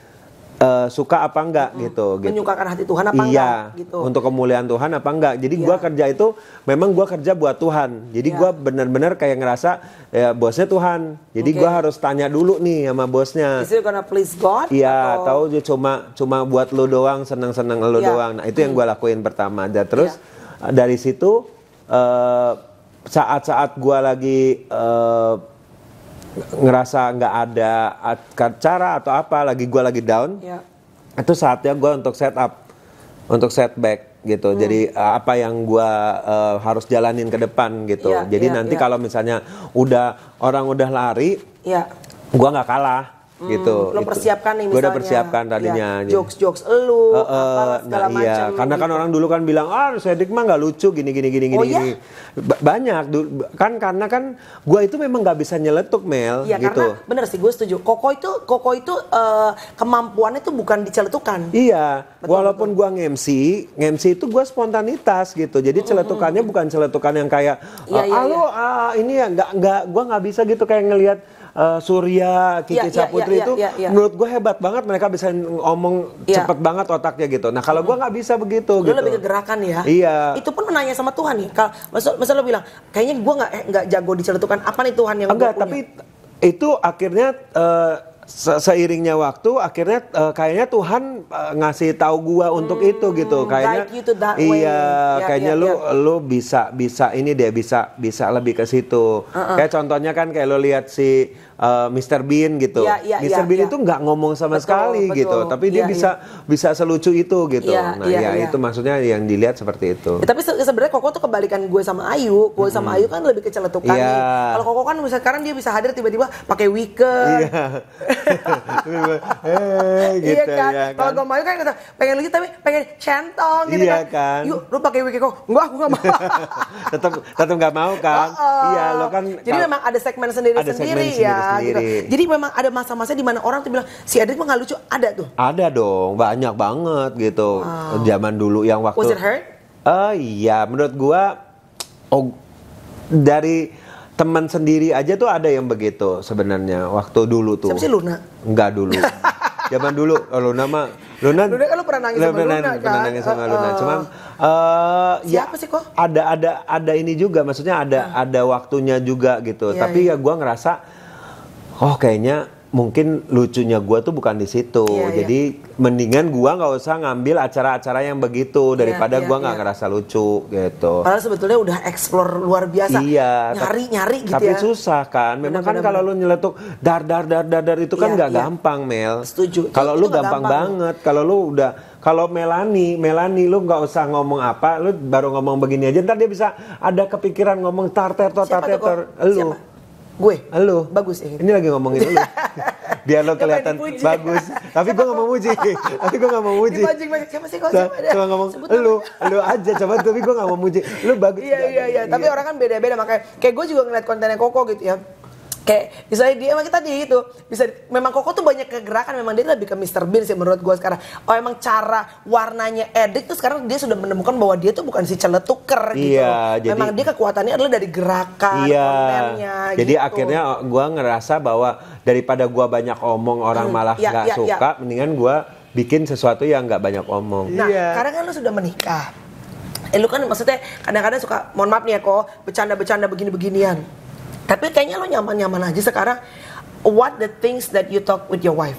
S2: uh, suka apa enggak hmm. gitu menyukakan hati Tuhan apa iya, enggak gitu untuk kemuliaan Tuhan apa enggak jadi yeah. gue kerja itu memang gua kerja buat Tuhan jadi yeah. gue benar-benar kayak ngerasa ya bosnya Tuhan jadi okay. gue harus tanya dulu nih sama bosnya is it
S1: please God iya atau,
S2: tahu cuma cuma buat lo doang seneng-seneng lo yeah. doang nah itu hmm. yang gua mm. lakuin pertama dan terus yeah. dari situ uh, saat-saat gua lagi uh, ngerasa nggak ada cara atau apa lagi gue lagi down ya. itu saatnya gue untuk setup untuk setback gitu hmm. jadi eh, apa yang gue uh, harus jalanin ke depan gitu ya, jadi ya, nanti ya. kalau misalnya udah orang udah lari ya. gue nggak kalah Gitu. hmm, gitu. Lo persiapkan nih misalnya. Gue udah persiapkan tadinya. Iya, ya, jokes
S1: jokes elu, uh, uh,
S2: apa nah, segala nah, iya. macam. Karena kan gitu. orang dulu kan bilang ah Sedik mah nggak lucu gini gini gini oh, gini. Ya? banyak kan karena kan gue itu memang nggak bisa nyeletuk Mel. Iya gitu. karena
S1: bener sih gue setuju. Koko itu Koko itu uh, kemampuannya itu bukan diceletukan. Iya. Betul, walaupun gue
S2: ngemsi ngemsi itu gue spontanitas gitu. Jadi celetukannya mm -hmm. bukan celetukan yang kayak, iya, ah, ya, ya, ah, ah ini ya nggak nggak gue nggak bisa gitu kayak ngelihat uh, Surya, Kiki yeah, ya, Saputri yeah, yeah, itu yeah, yeah, yeah. menurut gue hebat banget mereka bisa ngomong yeah. cepet banget otaknya gitu. Nah kalau gue hmm. nggak
S1: bisa begitu. Lu gitu. lebih kegerakan ya. Iya. Itu pun menanya sama Tuhan nih. Kalau maksud, maksud lo bilang kayaknya gue nggak eh, nggak jago diceritukan apa nih Tuhan yang enggak. Tapi itu akhirnya uh,
S2: se seiringnya waktu akhirnya uh, kayaknya Tuhan uh, ngasih tahu gua untuk hmm, itu gitu kayaknya
S1: like iya yeah, iya, iya, kayaknya yeah, lu
S2: yeah. lu bisa bisa ini dia bisa bisa lebih ke situ uh -uh. kayak contohnya kan kayak lu lihat si uh, eh, Mr Bean gitu. Ya, ya, Mr ya, Bean ya. itu nggak ngomong sama betul, sekali betul. gitu, tapi ya, dia iya, bisa ya. bisa selucu itu gitu. Iya, nah, iya, ya, nah, ya, ya, ya itu maksudnya yang dilihat seperti itu. Ya, tapi
S1: sebenarnya Koko tuh kebalikan gue sama Ayu. Gue hmm. sama Ayu kan lebih keceletukan ya. Kalau Koko kan misalnya sekarang dia bisa hadir tiba-tiba pakai weekend.
S2: Iya. Eh, gitu iya kan? ya. Kalau gue
S1: Ayu kan kata pengen lagi tapi pengen centong gitu ya, kan. Yuk, lu pakai weekend kok. Enggak, aku gak mau.
S2: tetap tetap nggak mau kan? Oh, oh. Iya, lo kan. Jadi memang
S1: ada segmen sendiri-sendiri ya. Gitu. Sendiri. gitu. Jadi memang ada masa-masa di mana orang tuh bilang si Edric mah lucu, ada tuh.
S2: Ada dong, banyak banget gitu. Wow. Zaman dulu yang waktu Was it hurt? Eh uh, iya, menurut gua oh dari teman sendiri aja tuh ada yang begitu sebenarnya waktu dulu tuh. Siapa sih Luna? Enggak dulu. Zaman dulu oh, Luna mah Luna, Luna
S1: kan lu pernah nangis sama Luna, Luna kan? nangis sama uh, Cuman
S2: uh, Siapa ya, sih kok? Ada ada ada ini juga maksudnya ada uh. ada waktunya juga gitu. Yeah, Tapi yeah. ya gua ngerasa oh kayaknya mungkin lucunya gue tuh bukan di situ. Yeah, iya. Jadi yeah. mendingan gue nggak usah ngambil acara-acara yang begitu iya, daripada yeah, yeah, gue nggak yeah. ngerasa lucu gitu. Padahal
S1: sebetulnya udah eksplor luar biasa. Iya. Nyari nyari gitu tapi ya. susah
S2: kan. Memang kan kalau lu nyeletuk dar dar dar dar dar itu kan iya, nggak yeah. gampang Mel. Setuju. Kalau lu gampang, gampang banget. Kalau lu udah kalau Melani, Melani lu nggak usah ngomong apa, lu baru ngomong begini aja, ntar dia bisa ada kepikiran ngomong tarteter tarteter lu. Siapa? Gue? halo Bagus eh. Ini lagi ngomongin lu. Biar lo kelihatan bagus. Tapi gue gak mau muji. tapi gue gak mau muji. Dipancing
S1: Siapa sih kalau siapa ada? Cuma ngomong lu. Lu aja coba tapi gue gak mau muji. Lu bagus. Iya, iya, iya, iya. Tapi orang kan beda-beda makanya. Kayak gue juga ngeliat kontennya Koko gitu ya kayak misalnya dia emang tadi itu, bisa memang Koko tuh banyak kegerakan memang dia lebih ke Mr. Bean sih menurut gue sekarang oh emang cara warnanya edik tuh sekarang dia sudah menemukan bahwa dia tuh bukan si celetuker gitu iya, jadi, memang dia kekuatannya adalah dari gerakan iya, kontennya jadi gitu. akhirnya oh,
S2: gue ngerasa bahwa daripada gue banyak omong orang hmm, malah ya, nggak iya, iya, suka iya. mendingan gue bikin sesuatu yang nggak banyak omong nah iya. karena
S1: kan lu sudah menikah eh lu kan maksudnya kadang-kadang suka mohon maaf nih ya kok bercanda-bercanda begini-beginian tapi kayaknya lo nyaman-nyaman aja sekarang. What the things that you talk with your wife?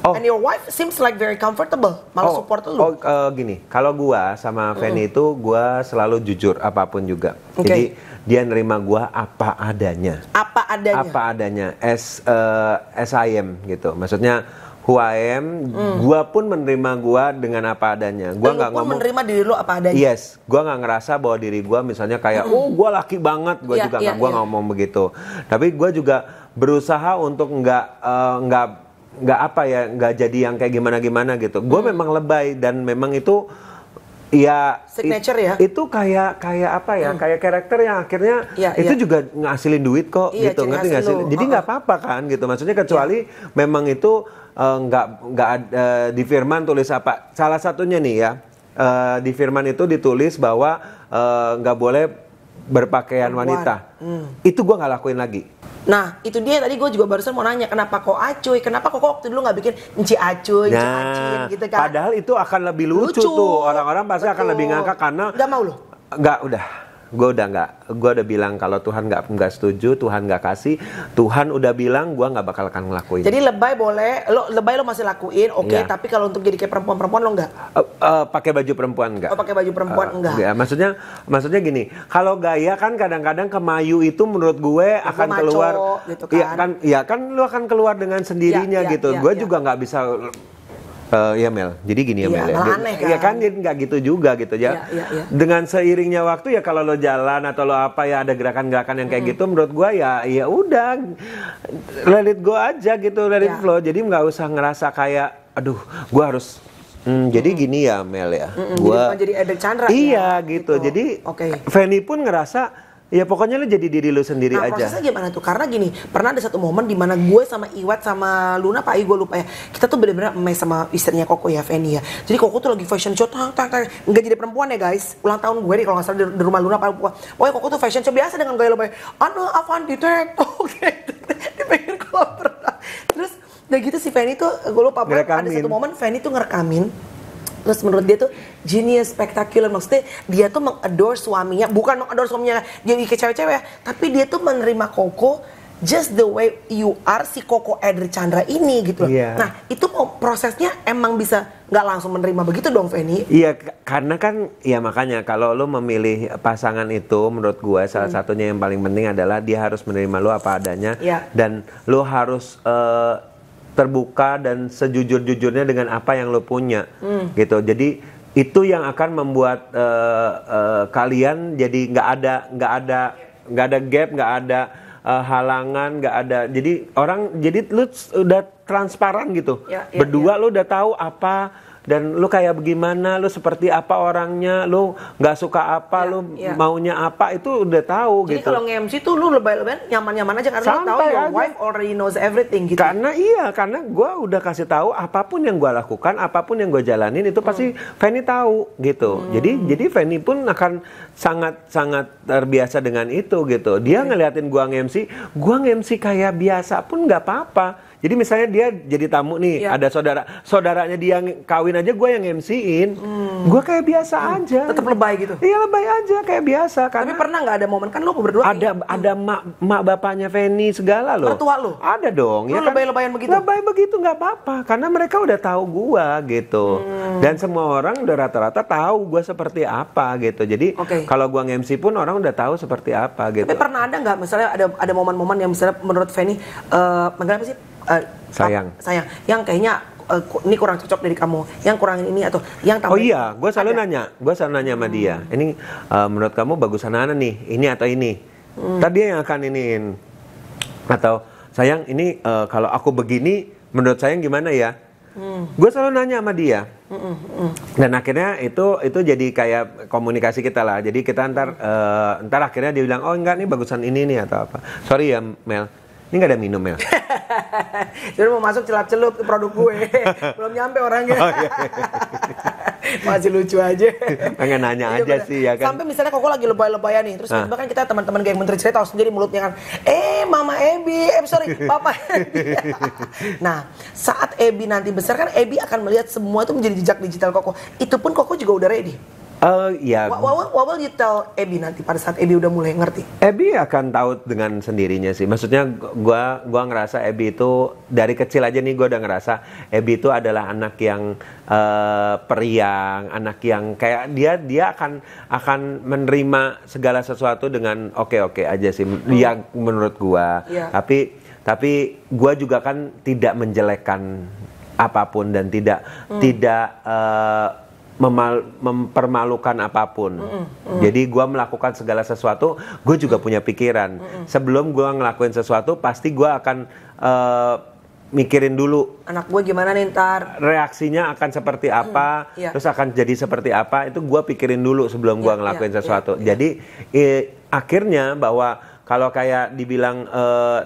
S1: Oh. And your wife seems like very comfortable, malah oh.
S2: support lo. Oh, uh, gini, kalau gua sama Fanny mm. itu gua selalu jujur apapun juga. Okay. Jadi dia nerima gua apa adanya. Apa adanya. Apa adanya. s uh, eh, as I am gitu. Maksudnya who Huam, mm. gua pun menerima gue dengan apa adanya. Gue nggak ngomong menerima
S1: diri lo apa adanya. Yes,
S2: gue nggak ngerasa bahwa diri gue misalnya kayak hmm. oh gue laki banget, gue yeah, juga yeah, gak, iya, gua yeah. ngomong begitu. Tapi gue juga berusaha untuk nggak eh, nggak uh, nggak apa ya nggak jadi yang kayak gimana gimana gitu. Gue mm. memang lebay dan memang itu Iya, signature it, ya itu kayak kayak apa ya hmm. kayak karakter yang akhirnya ya, itu ya. juga ngasilin duit kok ya, gitu ngerti nggak sih jadi nggak oh, oh. apa-apa kan gitu maksudnya kecuali ya. memang itu eh, nggak uh, nggak uh, di firman tulis apa salah satunya nih ya uh, di firman itu ditulis bahwa nggak uh, boleh berpakaian wanita hmm. itu gue nggak lakuin lagi
S1: Nah, itu dia tadi gue juga barusan mau nanya kenapa kok acuy, kenapa kok waktu dulu nggak bikin nci acuy, nci nah, acin gitu kan. Padahal itu akan lebih lucu, lucu. tuh. Orang-orang pasti Betul. akan lebih ngangka karena nggak mau loh.
S2: Gak udah gue udah nggak gue udah bilang kalau Tuhan nggak nggak setuju Tuhan nggak kasih Tuhan udah bilang gue nggak bakal akan ngelakuin jadi
S1: lebay boleh lo lebay lo masih lakuin oke okay, iya. yeah. tapi kalau untuk jadi kayak perempuan perempuan lo nggak uh, uh, pakai baju perempuan nggak oh, pakai baju perempuan uh, eh, enggak ya,
S2: maksudnya maksudnya gini kalau gaya kan kadang-kadang kemayu itu menurut gue ya, akan maco, keluar gitu iya kan. ya kan ya kan lo akan keluar dengan iya, sendirinya ya, gitu ya, gue juga nggak bisa Uh, ya Mel, jadi gini ya, ya Mel ya. Aneh, kan? Ya kan, kan nggak gitu juga gitu ya. Ya, ya, ya. Dengan seiringnya waktu ya kalau lo jalan atau lo apa ya ada gerakan-gerakan yang kayak hmm. gitu menurut gue ya ya udah let it go aja gitu let ya. it iya. flow. Jadi nggak usah ngerasa kayak aduh gue harus Hmm, jadi hmm. gini ya Mel ya,
S1: Hmm, hmm gua jadi, jadi Eden Chandra. Iya
S2: ya, gitu. gitu. Jadi okay. pun ngerasa Ya pokoknya lu jadi diri lu sendiri nah, aja. prosesnya
S1: gimana tuh? Karena gini, pernah ada satu momen di mana gue sama Iwat sama Luna, Pak I gue lupa ya. Kita tuh bener-bener main sama istrinya Koko ya, Feni ya. Jadi Koko tuh lagi fashion show, tang, tang, tang. Nggak jadi perempuan ya guys. Ulang tahun gue nih kalau nggak salah di, rumah Luna, Pak Pokoknya oh, Koko tuh fashion show biasa dengan gaya lo, Anu afan di TikTok gitu. Dia pengen keluar. pernah. Terus udah gitu si Feni tuh, gue lupa, ada satu momen Feni tuh ngerekamin terus menurut dia tuh genius spektakuler maksudnya dia tuh mengador suaminya bukan mengador suaminya dia ke cewek-cewek ya. tapi dia tuh menerima Koko just the way you are si Koko Edri Chandra ini gitu loh. Yeah. Nah itu prosesnya emang bisa nggak langsung menerima begitu dong Feni? Iya
S2: karena kan ya makanya kalau lo memilih pasangan itu menurut gue salah hmm. satunya yang paling penting adalah dia harus menerima lo apa adanya yeah. dan lo harus uh, terbuka dan sejujur-jujurnya dengan apa yang lo punya hmm. gitu jadi itu yang akan membuat uh, uh, kalian jadi nggak ada nggak ada nggak ada gap nggak ada uh, halangan nggak ada jadi orang jadi lu udah transparan gitu ya, ya, berdua ya. lu udah tahu apa dan lu kayak bagaimana, lu seperti apa orangnya, lu nggak suka apa, ya, lu ya. maunya apa itu udah tahu Jadi gitu. Jadi kalau
S1: ngemsi mc tuh lu lebay lebih nyaman-nyaman aja karena Sampai lu tahu your wife
S2: already knows everything gitu. Karena iya, karena gua udah kasih tahu apapun yang gua lakukan, apapun yang gua jalanin itu pasti hmm. Fanny tahu gitu. Hmm. Jadi jadi Fanny pun akan sangat sangat terbiasa dengan itu gitu. Dia okay. Iya. ngeliatin gua ngemsi, mc gua mc kayak biasa pun nggak apa-apa jadi misalnya dia jadi tamu nih, ya. ada saudara, saudaranya dia yang kawin aja gue yang MC-in. Hmm.
S1: Gue kayak biasa hmm. aja. Tetap lebay gitu. Iya, lebay aja kayak biasa karena Tapi pernah nggak ada momen kan lo berdua Ada nih. ada mak mak bapaknya Feni segala lo. Mertua lo. Ada dong. Lu ya kan? lebay-lebayan kan? begitu.
S2: Lebay begitu nggak apa-apa karena mereka udah tahu gue gitu. Hmm. Dan semua orang udah rata-rata tahu gue seperti apa gitu. Jadi okay. kalau gue MC pun orang udah tahu seperti apa gitu. Tapi
S1: pernah ada nggak misalnya ada ada momen-momen yang misalnya menurut Feni eh uh, apa sih uh, sayang sayang yang kayaknya uh, ini kurang cocok dari kamu, yang kurang ini atau yang tambah. Oh iya, gue
S2: selalu ada. nanya, gue selalu nanya sama hmm. dia. Ini uh, menurut kamu bagus anak sana nih, ini atau ini? Hmm. Tadi yang akan iniin atau sayang ini uh, kalau aku begini, menurut sayang gimana ya? Hmm. Gue selalu nanya sama dia. Hmm, hmm, hmm, Dan akhirnya itu itu jadi kayak komunikasi kita lah. Jadi kita ntar uh, ntar akhirnya dia bilang oh enggak nih bagusan ini nih atau apa. Sorry ya Mel ini nggak ada minum ya?
S1: Jadi mau masuk celap-celup ke produk gue. Belum nyampe orangnya. Oh, iya.
S2: Masih lucu aja. Pengen nanya iya, aja bener. sih ya kan. Sampai
S1: misalnya kok lagi lebay lebay nih. Terus tiba kan kita teman-teman kayak menteri cerita tahu jadi mulutnya kan. Eh mama Ebi, eh sorry papa. nah saat Ebi nanti besar kan Ebi akan melihat semua itu menjadi jejak digital Koko. Itu pun Koko juga udah ready.
S2: Uh, ya. What,
S1: what, what will you tell Ebi nanti pada saat Ebi udah mulai ngerti? Ebi
S2: akan tahu dengan sendirinya sih. Maksudnya gua gua ngerasa Ebi itu dari kecil aja nih gua udah ngerasa Ebi itu adalah anak yang uh, periang, anak yang kayak dia dia akan akan menerima segala sesuatu dengan oke-oke aja sih. Hmm. Ya menurut gua. Yeah. Tapi tapi gua juga kan tidak menjelekkan apapun dan tidak hmm. tidak uh, mempermalukan apapun. Mm -mm, mm. Jadi gue melakukan segala sesuatu, gue juga punya pikiran. Mm -mm. Sebelum gue ngelakuin sesuatu, pasti gue akan uh, mikirin dulu.
S1: Anak gue gimana nih ntar?
S2: Reaksinya akan seperti apa? Mm, iya. yeah. Terus akan jadi seperti apa? Itu gue pikirin dulu sebelum yeah, gue iya, iya, ngelakuin yeah, sesuatu. Yeah, yeah. Jadi eh, akhirnya bahwa kalau kayak dibilang e,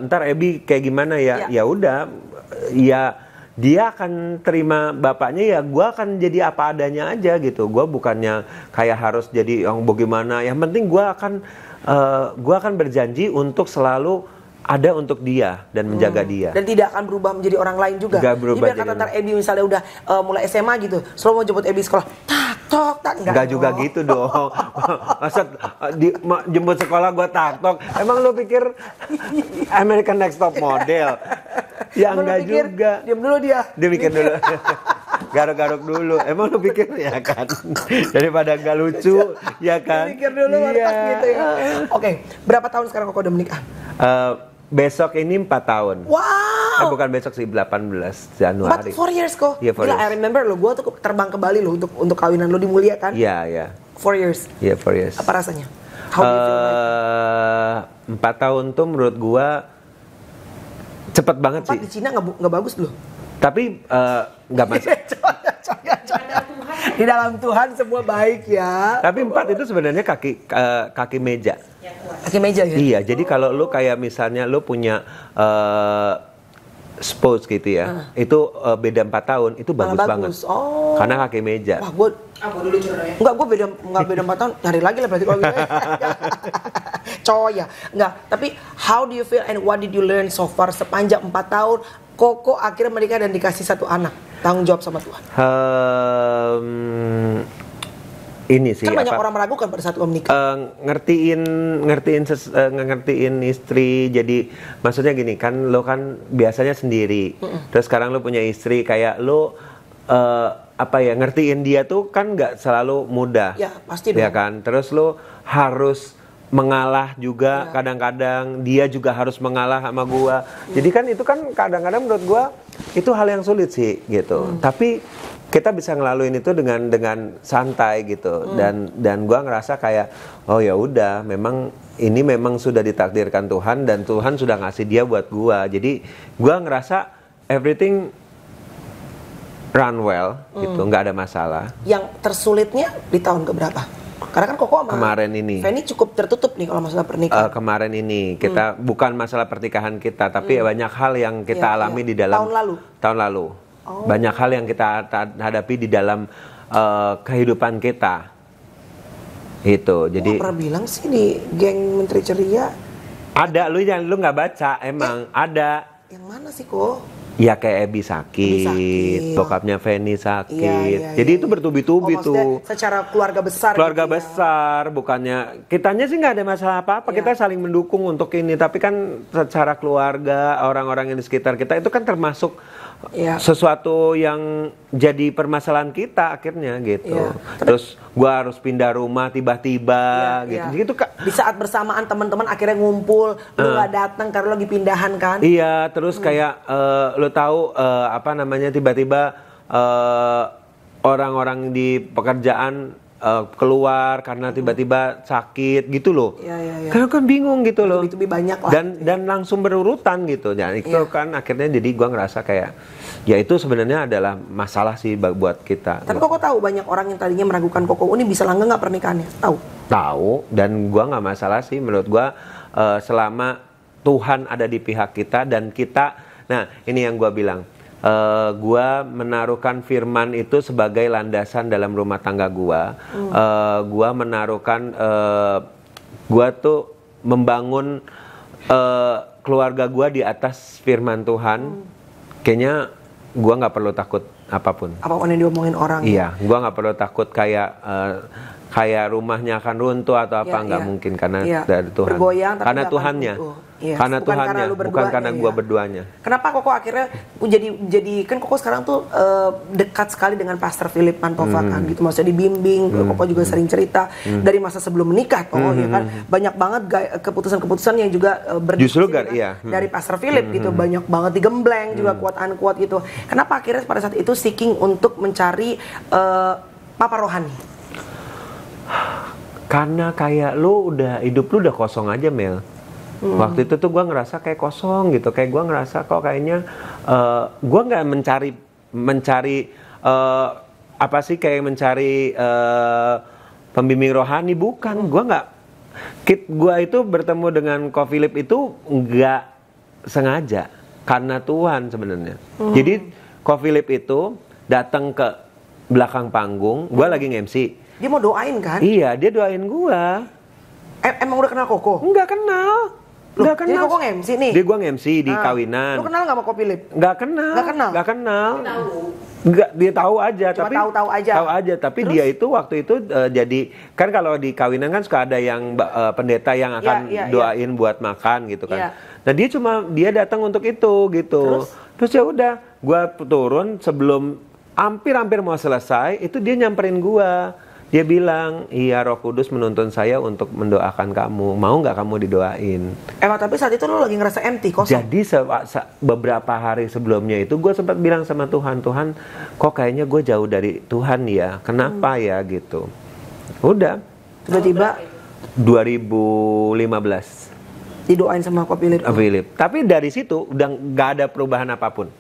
S2: ntar Ebi kayak gimana ya? Yeah. Ya udah, ya dia akan terima bapaknya ya gue akan jadi apa adanya aja gitu gue bukannya kayak harus jadi yang bagaimana yang penting gue akan uh, eh, gue akan
S1: berjanji untuk selalu ada untuk dia dan menjaga hmm. dia dan tidak akan berubah menjadi orang lain juga Gak berubah jadi kata ntar Ebi misalnya udah uh, mulai SMA gitu selalu mau jemput Ebi sekolah tak tok tak enggak, enggak
S2: juga gitu dong maksud eh, di, ma, jemput sekolah gue tak tok emang lu pikir American Next Top Model ya Emang enggak pikir,
S1: juga diam dulu dia
S2: dia mikir dulu garuk-garuk dulu emang lu pikir ya kan daripada enggak lucu iya. ya kan
S1: pikir dulu iya. gitu ya oke okay. berapa tahun sekarang kok udah menikah
S2: uh, Besok ini 4 tahun. Wow. Eh bukan besok sih 18 Januari. But 4 years kok. Yeah, 4 Gila, years. I
S1: remember lo, gua tuh terbang ke Bali lo untuk untuk kawinan lo di Mulia kan? Iya, yeah, iya. Yeah. 4 years. Iya, yeah, 4 years. Apa rasanya?
S2: How uh, eh, 4 tahun tuh menurut gua Cepet banget sih. di Cina
S1: nggak bagus loh.
S2: Tapi eh, nggak uh,
S1: masalah. di dalam Tuhan semua baik ya.
S2: Tapi empat itu sebenarnya kaki uh, kaki meja. Kaki meja ya. Iya, jadi kalau lu kayak misalnya lu punya uh, Spouse gitu ya, uh. itu uh, beda empat tahun, itu bagus, bagus. banget. Oh. Karena kaki meja. Wah,
S1: gue Aku ah, dulu cerai. Enggak, ya. gue beda enggak beda empat tahun, nyari lagi lah berarti kalau gitu. ya, Enggak, tapi how do you feel and what did you learn so far sepanjang empat tahun Koko akhirnya menikah dan dikasih satu anak, tanggung jawab sama Tuhan.
S2: Um, ini sih kan banyak apa, orang
S1: meragukan pada saat lo
S2: menikah uh, ngertiin ngertiin ses, uh, ngertiin istri jadi maksudnya gini kan lo kan biasanya sendiri mm -mm. terus sekarang lo punya istri kayak lo uh, apa ya ngertiin dia tuh kan nggak selalu mudah ya pasti ya dong. ya kan terus lo harus mengalah juga iya. kadang-kadang ya. dia juga harus mengalah sama gua ya. jadi kan itu kan kadang-kadang menurut gua itu hal yang sulit sih gitu hmm. tapi kita bisa ngelaluin itu dengan dengan santai gitu hmm. dan dan gua ngerasa kayak oh ya udah memang ini memang sudah ditakdirkan Tuhan dan Tuhan sudah ngasih dia buat gua jadi gua ngerasa everything run well gitu. hmm. gitu nggak ada masalah
S1: yang tersulitnya di tahun keberapa karena kan Koko kemarin ini. Feni cukup tertutup nih kalau masalah
S2: pernikahan. Uh, kemarin ini kita hmm. bukan masalah pernikahan kita, tapi hmm. banyak hal yang kita ya, alami ya. di dalam tahun lalu. Tahun lalu. Oh. Banyak hal yang kita hadapi di dalam uh, kehidupan kita. Itu. Jadi pernah
S1: bilang sih di geng Menteri Ceria
S2: ada lu yang lu nggak baca emang eh. ada yang mana sih kok? Ya kayak Ebi sakit, sakit. bokapnya Feni sakit. Iya, iya, Jadi iya, itu iya. bertubi-tubi oh, tuh. Secara
S1: keluarga besar. Gitu keluarga
S2: gitu besar, ya. bukannya kitanya sih nggak ada masalah apa-apa. Iya. Kita saling mendukung untuk ini. Tapi kan secara keluarga, orang-orang yang di sekitar kita itu kan termasuk ya. sesuatu yang jadi permasalahan kita akhirnya gitu. Ya. Terus, gue harus pindah rumah tiba-tiba ya, gitu. Ya.
S1: Gitu di saat bersamaan teman-teman akhirnya ngumpul, uh. gak datang karena lagi pindahan kan? Iya,
S2: terus hmm. kayak uh, lu tahu uh, apa namanya tiba-tiba orang eh, orang-orang di pekerjaan Eh, keluar karena hmm. tiba-tiba sakit gitu loh. Ya, ya, ya. Karena kan bingung gitu loh. Itu banyak lah. Dan gitu ya. dan langsung berurutan gitu. jadi nah, itu ya. kan akhirnya jadi gua ngerasa kayak ya itu sebenarnya adalah masalah sih buat kita. Tapi
S1: gitu. kok tahu banyak orang yang tadinya meragukan koko ini bisa langgeng nggak pernikahannya?
S2: Tahu? Tahu. Dan gua nggak masalah sih menurut gua uh, selama Tuhan ada di pihak kita dan kita. Nah ini yang gua bilang uh, gua menaruhkan firman itu sebagai landasan dalam rumah tangga gua. Hmm. Uh, gua menaruhkan uh, gua tuh membangun uh, keluarga gua di atas firman Tuhan. Hmm. Kayaknya gua nggak perlu takut apapun. Apapun
S1: yang diomongin orang. Ya. Iya,
S2: gua nggak perlu takut kayak uh, kayak rumahnya akan runtuh atau apa ya, nggak ya. mungkin karena ya. dari Tuhan. Bergoyang, karena Tuhannya. Runtuh
S1: Yes. Iya, karena bukan Tuhannya, karena lu berduanya, bukan karena gua iya. berduanya. Kenapa Koko akhirnya jadi jadi kan Koko sekarang tuh uh, dekat sekali dengan Pastor Philip Mantova kan, hmm. kan gitu. Maksudnya dibimbing, hmm. Koko juga hmm. sering cerita hmm. dari masa sebelum menikah Koko hmm. ya kan. Hmm, hmm. Banyak banget keputusan-keputusan yang juga uh, eh, berdiri Justru kan? iya. hmm. dari Pastor Philip gitu. hmm. gitu. Banyak banget digembleng hmm. juga kuat-kuat gitu. Kenapa akhirnya pada saat itu seeking untuk mencari uh, Papa Rohani?
S2: Karena kayak lo udah hidup lu udah kosong aja Mel Hmm. Waktu itu tuh gue ngerasa kayak kosong gitu, kayak gue ngerasa kok kayaknya uh, eh, gue nggak mencari mencari uh, apa sih kayak mencari uh, pembimbing rohani bukan, gue nggak kit gue itu bertemu dengan Ko Philip itu nggak sengaja karena Tuhan sebenarnya. Hmm. Jadi Ko Philip itu datang ke belakang panggung, gue lagi ngemsi
S1: Dia mau doain kan? Iya, dia doain gue. Em emang udah kenal Koko? Enggak kenal
S2: Gak kenal. Jadi kok MC nih? Dia gua
S1: MC di nah. kawinan. Lu kenal gak sama Kopi Lip?
S2: Gak kenal. Gak kenal. Gak kenal. Enggak, dia tahu aja Cuma tapi tahu-tahu aja. Tahu aja, tapi Terus? dia itu waktu itu uh, jadi kan kalau di kawinan kan suka ada yang uh, pendeta yang iya, akan yeah, yeah, doain yeah. buat makan gitu kan. Yeah. Nah, dia cuma dia datang untuk itu gitu. Terus, Terus ya udah, gua turun sebelum hampir-hampir mau selesai, itu dia nyamperin gua dia bilang, iya Roh Kudus menuntun saya untuk mendoakan kamu. Mau nggak kamu didoain?
S1: Emang tapi saat itu lo lagi ngerasa empty
S2: kosong. Jadi se se beberapa hari sebelumnya itu gue sempat bilang sama Tuhan, Tuhan, kok kayaknya gue jauh dari Tuhan ya. Kenapa hmm. ya gitu? Udah. Tiba-tiba 2015 didoain sama Kok Philip. Philip. Tapi dari situ udah nggak ada perubahan apapun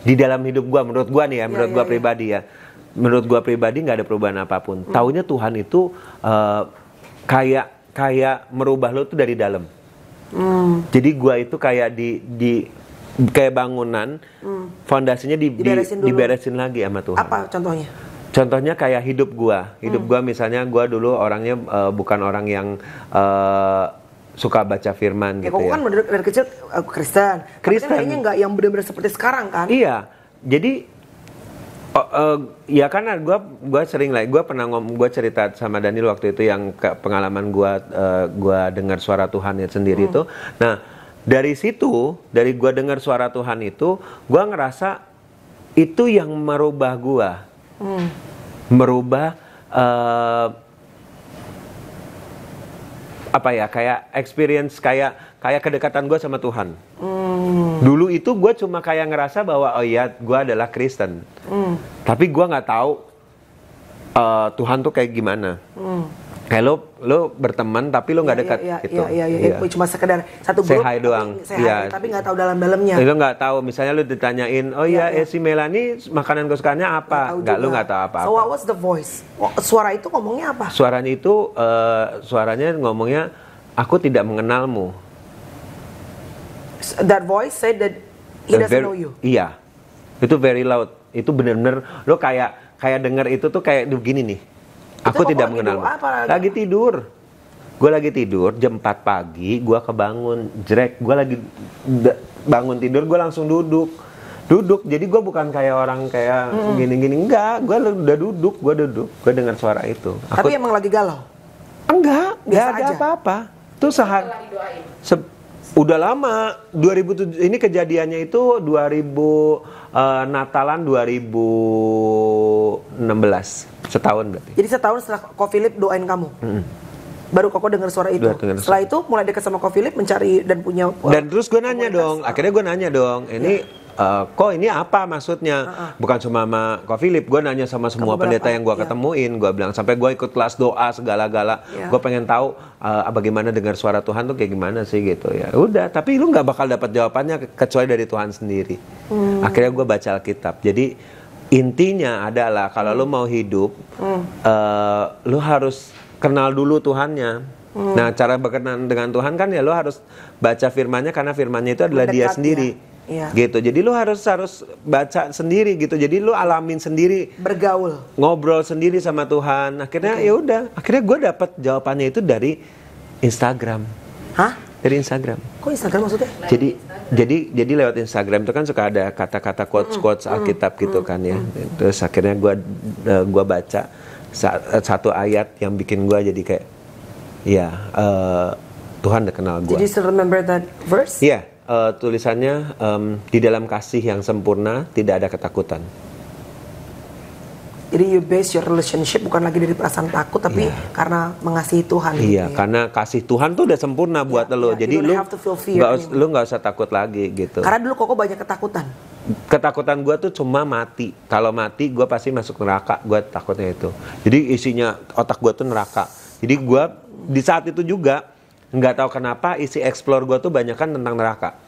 S2: di dalam hidup gue menurut gue nih ya, ya menurut ya, gue ya. pribadi ya menurut gua pribadi nggak ada perubahan apapun. Hmm. Taunya Tuhan itu uh, kayak kayak merubah lo tuh dari dalam. Hmm. Jadi gua itu kayak di di kayak bangunan hmm. fondasinya di, diberesin, di, diberesin lagi sama Tuhan. Apa contohnya? Contohnya kayak hidup gua. Hidup hmm. gua misalnya gua dulu orangnya uh, bukan orang yang uh, suka baca firman ya, gitu ya. kan
S1: dari, kecil aku Kristen. Kan Kristen. kayaknya nggak yang benar-benar seperti sekarang kan? Iya.
S2: Jadi Oh, uh, ya karena gue gua sering lah, gue pernah ngomong, gue cerita sama Daniel waktu itu yang ke, pengalaman gue uh, gua dengar suara Tuhan ya sendiri hmm. itu. Nah dari situ, dari gue dengar suara Tuhan itu, gue ngerasa itu yang merubah gue, hmm. merubah uh, apa ya kayak experience kayak kayak kedekatan gue sama Tuhan. Hmm Hmm. Dulu itu gue cuma kayak ngerasa bahwa oh iya gue adalah Kristen. Hmm. Tapi gue nggak tahu uh, Tuhan tuh kayak gimana. Hmm. Kayak lo, lo berteman tapi lo nggak yeah, dekat yeah, yeah, gitu. Iya, iya, yeah. Iya.
S1: Cuma sekedar satu grup. Sehat doang. Sehat. Iya. Yeah. tapi nggak tahu dalam-dalamnya. Lo
S2: nggak tahu. Misalnya lo ditanyain, oh iya, yeah, iya, yeah. si Melani makanan kesukaannya apa? Gak lo nggak tahu apa-apa. So what
S1: was the voice? Suara itu ngomongnya apa?
S2: Suaranya itu, uh, suaranya ngomongnya, aku tidak mengenalmu
S1: that voice said that he doesn't very, know you.
S2: Iya. Itu very loud. Itu bener-bener lo kayak kayak dengar itu tuh kayak begini nih. Aku tidak mengenalmu. Lagi, tidur. Gue lagi tidur jam 4 pagi, gue kebangun jrek, Gue lagi bangun tidur, gue langsung duduk. Duduk, jadi gue bukan kayak orang kayak gini-gini. Mm. Enggak, gue udah duduk, gue duduk, gue dengar suara itu. Aku, Tapi
S1: emang lagi galau? Enggak, enggak ada apa-apa. Itu sehari.
S2: Se Udah lama 2007 ini kejadiannya itu 2000 uh, eh, Natalan 2016 setahun berarti.
S1: Jadi setahun setelah Ko Philip doain kamu. Mm -hmm. Baru Koko dengar suara itu. Dengar setelah itu mulai dekat sama Ko Philip mencari dan punya
S2: Dan terus gue nanya dong, akhirnya gue nanya dong, ini ya. Uh, kok ini apa maksudnya? Uh -uh. Bukan cuma sama Kok Philip, gue nanya sama semua pendeta yang gue yeah. ketemuin, gue bilang sampai gue ikut kelas doa segala-gala, yeah. gue pengen tahu uh, bagaimana dengar suara Tuhan tuh kayak gimana sih gitu ya. Udah, tapi lu nggak bakal dapat jawabannya kecuali dari Tuhan sendiri. Hmm. Akhirnya gue baca Alkitab. Jadi intinya adalah kalau lu hmm. mau hidup, hmm. uh, lu harus kenal dulu Tuhannya. Hmm. Nah, cara berkenan dengan Tuhan kan ya lu harus baca Firman nya karena Firman nya itu adalah Dekat dia sendiri. Ya yeah. gitu jadi lu harus harus baca sendiri gitu jadi lu alamin sendiri bergaul ngobrol sendiri sama Tuhan akhirnya okay. ya udah akhirnya gue dapat jawabannya itu dari Instagram hah dari Instagram
S1: kok Instagram maksudnya
S2: jadi jadi jadi lewat Instagram itu kan suka ada kata-kata quotes mm, quotes mm Alkitab Alkitab gitu mm kan ya mm terus akhirnya gue eh, gua baca satu ayat yang bikin gue jadi kayak ya uh, Tuhan udah kenal gue. Did you still
S1: remember that verse?
S2: Iya. Yeah uh, tulisannya um, di dalam kasih yang sempurna tidak ada ketakutan.
S1: Jadi you base your relationship bukan lagi dari perasaan takut tapi yeah. karena mengasihi Tuhan. Gitu iya, yeah, gitu ya.
S2: karena kasih Tuhan tuh udah sempurna buat yeah, lo. Yeah. Jadi lu
S1: nggak anymore. lu
S2: nggak usah takut lagi gitu. Karena
S1: dulu koko banyak ketakutan.
S2: Ketakutan gue tuh cuma mati. Kalau mati gue pasti masuk neraka. Gue takutnya itu. Jadi isinya otak gue tuh neraka. Jadi gue di saat itu juga nggak tahu kenapa isi explore gue tuh banyak kan tentang neraka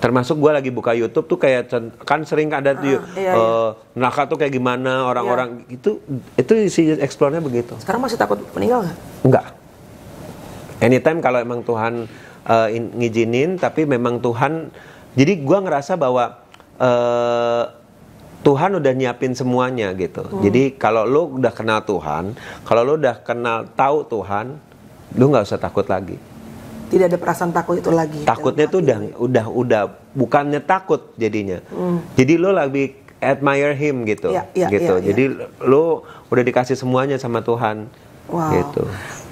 S2: termasuk gue lagi buka YouTube tuh kayak kan sering ada tuh, ah, iya, iya. Eh, neraka tuh kayak gimana orang-orang iya. itu itu isi explore-nya begitu sekarang masih takut meninggal nggak enggak. anytime kalau emang Tuhan uh, ngizinin tapi memang Tuhan jadi gue ngerasa bahwa uh, Tuhan udah nyiapin semuanya gitu. Hmm. Jadi kalau lu udah kenal Tuhan, kalau lu udah kenal tahu Tuhan, lu nggak usah takut lagi
S1: tidak ada perasaan takut itu lagi
S2: takutnya tuh udah udah udah bukannya takut jadinya hmm. jadi lo lagi admire him gitu ya, ya, gitu ya, ya. jadi iya. lo udah dikasih semuanya sama Tuhan
S1: wow. gitu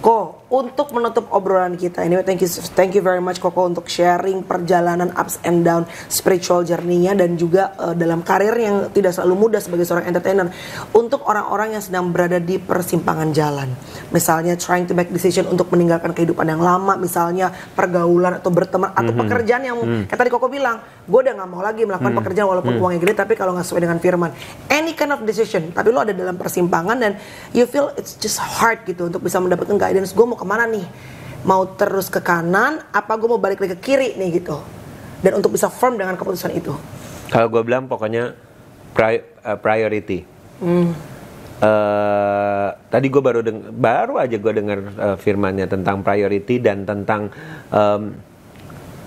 S1: kok untuk menutup obrolan kita ini anyway, thank you thank you very much Koko untuk sharing perjalanan ups and down spiritual journey-nya dan juga uh, dalam karir yang tidak selalu mudah sebagai seorang entertainer untuk orang-orang yang sedang berada di persimpangan jalan. Misalnya trying to make decision untuk meninggalkan kehidupan yang lama, misalnya pergaulan atau berteman atau mm -hmm. pekerjaan yang mm. -hmm. kayak tadi Koko bilang, gue udah nggak mau lagi melakukan mm pekerjaan walaupun mm. -hmm. uangnya gede tapi kalau nggak sesuai dengan firman. Any kind of decision, tapi lo ada dalam persimpangan dan you feel it's just hard gitu untuk bisa mendapatkan guidance gue mau kemana nih mau terus ke kanan apa gue mau balik lagi ke kiri nih gitu dan untuk bisa firm dengan keputusan itu
S2: kalau gue bilang pokoknya pri uh, priority hmm. uh, tadi gue baru deng baru aja gue dengar uh, firmannya tentang priority dan tentang um,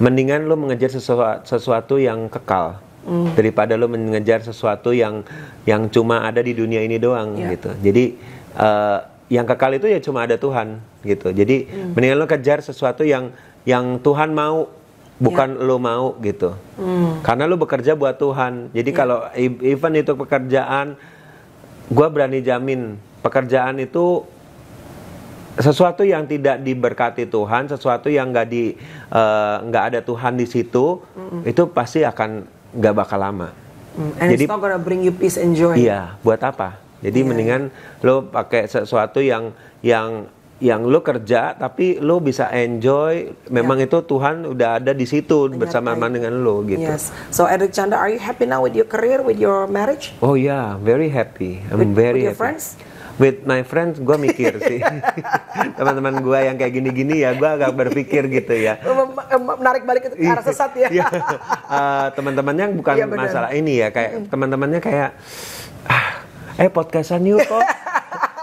S2: mendingan lo mengejar sesuatu, sesuatu yang kekal hmm. daripada lo mengejar sesuatu yang yang cuma ada di dunia ini doang yeah. gitu jadi uh, yang kekal itu ya cuma ada Tuhan gitu. Jadi hmm. mendingan lo kejar sesuatu yang yang Tuhan mau bukan yeah. lo mau gitu. Hmm. Karena lo bekerja buat Tuhan. Jadi yeah. kalau e-, event itu pekerjaan gue berani jamin pekerjaan itu sesuatu yang tidak diberkati Tuhan, sesuatu yang nggak di e, nggak uh, ada Tuhan di situ, mm -mm. itu pasti akan nggak bakal lama.
S1: Mm. And Jadi, it's not gonna bring you peace and joy. Iya,
S2: buat apa? Jadi yeah. mendingan lo pakai sesuatu yang yang yang lo kerja tapi lo bisa enjoy memang yeah. itu Tuhan udah ada di situ yeah, bersama-sama dengan lo gitu. Yes.
S1: So Eric Chanda, are you happy now with your career, with your marriage?
S2: Oh yeah, very happy. I'm with, very with your happy. friends? With my friends, gue mikir sih teman-teman gue yang kayak gini-gini ya, gue agak berpikir gitu ya.
S1: Menarik balik ke arah iya. sesat ya.
S2: uh, teman-temannya bukan ya, masalah ini ya, kayak teman-temannya kayak eh podcastan yuk kok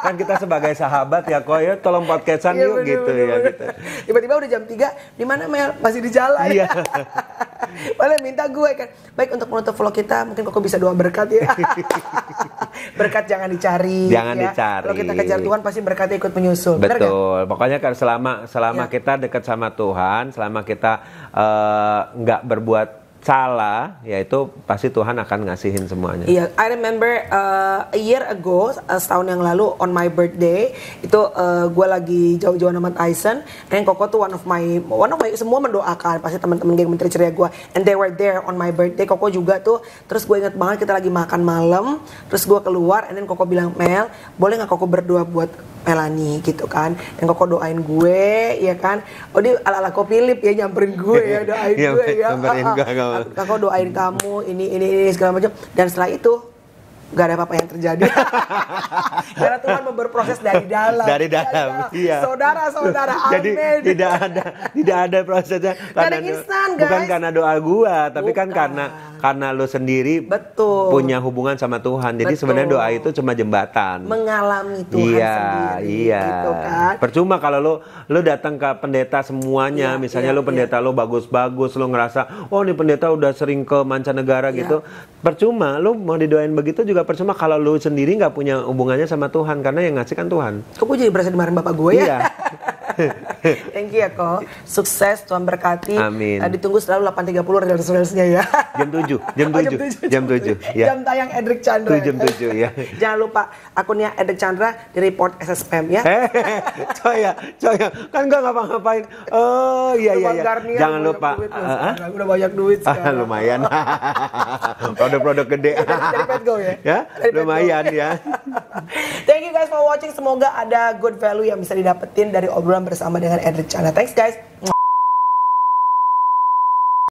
S2: kan kita sebagai sahabat ya kok ya tolong podcastan iya, yuk iya, gitu bener, ya bener. gitu.
S1: Tiba-tiba udah jam 3, di mana Mel? Masih di jalan. Iya. Boleh minta gue kan. Baik untuk menutup vlog kita, mungkin kok bisa doa berkat ya. berkat jangan dicari. Jangan ya. dicari. Kalau kita kejar Tuhan pasti berkatnya ikut menyusul. Betul.
S2: Kan? Pokoknya kan selama selama ya. kita dekat sama Tuhan, selama kita eh, nggak uh, berbuat salah, yaitu pasti Tuhan akan ngasihin semuanya. Iya, yeah,
S1: I remember uh, a year ago, uh, setahun yang lalu on my birthday itu uh, gue lagi jauh-jauh sama Tyson, dan Koko tuh one of my one of my semua mendoakan pasti teman-teman geng menteri ceria gue, and they were there on my birthday. Koko juga tuh, terus gue inget banget kita lagi makan malam, terus gue keluar, and then Koko bilang Mel, boleh nggak Koko berdoa buat Melani gitu kan yang kok doain gue ya kan oh dia ala ala Philip ya nyamperin gue ya doain iya, gue ya nyamperin gue doain kamu ini ini ini segala macam dan setelah itu gak ada apa-apa yang terjadi karena Tuhan memberproses dari dalam dari iya, dalam, iya, iya. saudara-saudara jadi amen. tidak ada tidak ada prosesnya
S2: karena, instan guys bukan karena doa gue, tapi bukan. kan karena karena lo sendiri betul punya hubungan sama Tuhan. Jadi sebenarnya doa itu cuma jembatan.
S1: Mengalami Tuhan iya, sendiri.
S2: Iya. Gitu kan. Percuma kalau lo lo datang ke pendeta semuanya, iya, misalnya iya, lo pendeta iya. lo bagus-bagus, lo ngerasa oh ini pendeta udah sering ke mancanegara iya. gitu. Percuma lo mau didoain begitu juga percuma kalau lo sendiri nggak punya hubungannya sama Tuhan karena yang ngasih kan Tuhan.
S1: Kok gue jadi berasa dimarahin bapak gue ya? Iya. Thank you ya kok. Sukses Tuhan berkati. Amin. Uh, ditunggu selalu 8.30 rilis-rilisnya ya.
S2: Jam 7 tujuh, jam tujuh, oh, jam tujuh, ya. jam
S1: tayang Edric Chandra. tujuh jam tujuh ya. Jangan lupa akunnya Edric Chandra di report SSM ya. Eh, coy ya, coy ya, kan gak ngapa-ngapain. Oh iya iya. iya. Jangan lupa.
S2: Duit, uh, uh, udah banyak duit. Ah, sekarang. lumayan. Produk-produk gede.
S1: Dari go, ya.
S2: Ya, lumayan ya.
S1: Thank you guys for watching. Semoga ada good value yang bisa didapetin dari obrolan bersama dengan Edric Chandra. Thanks guys.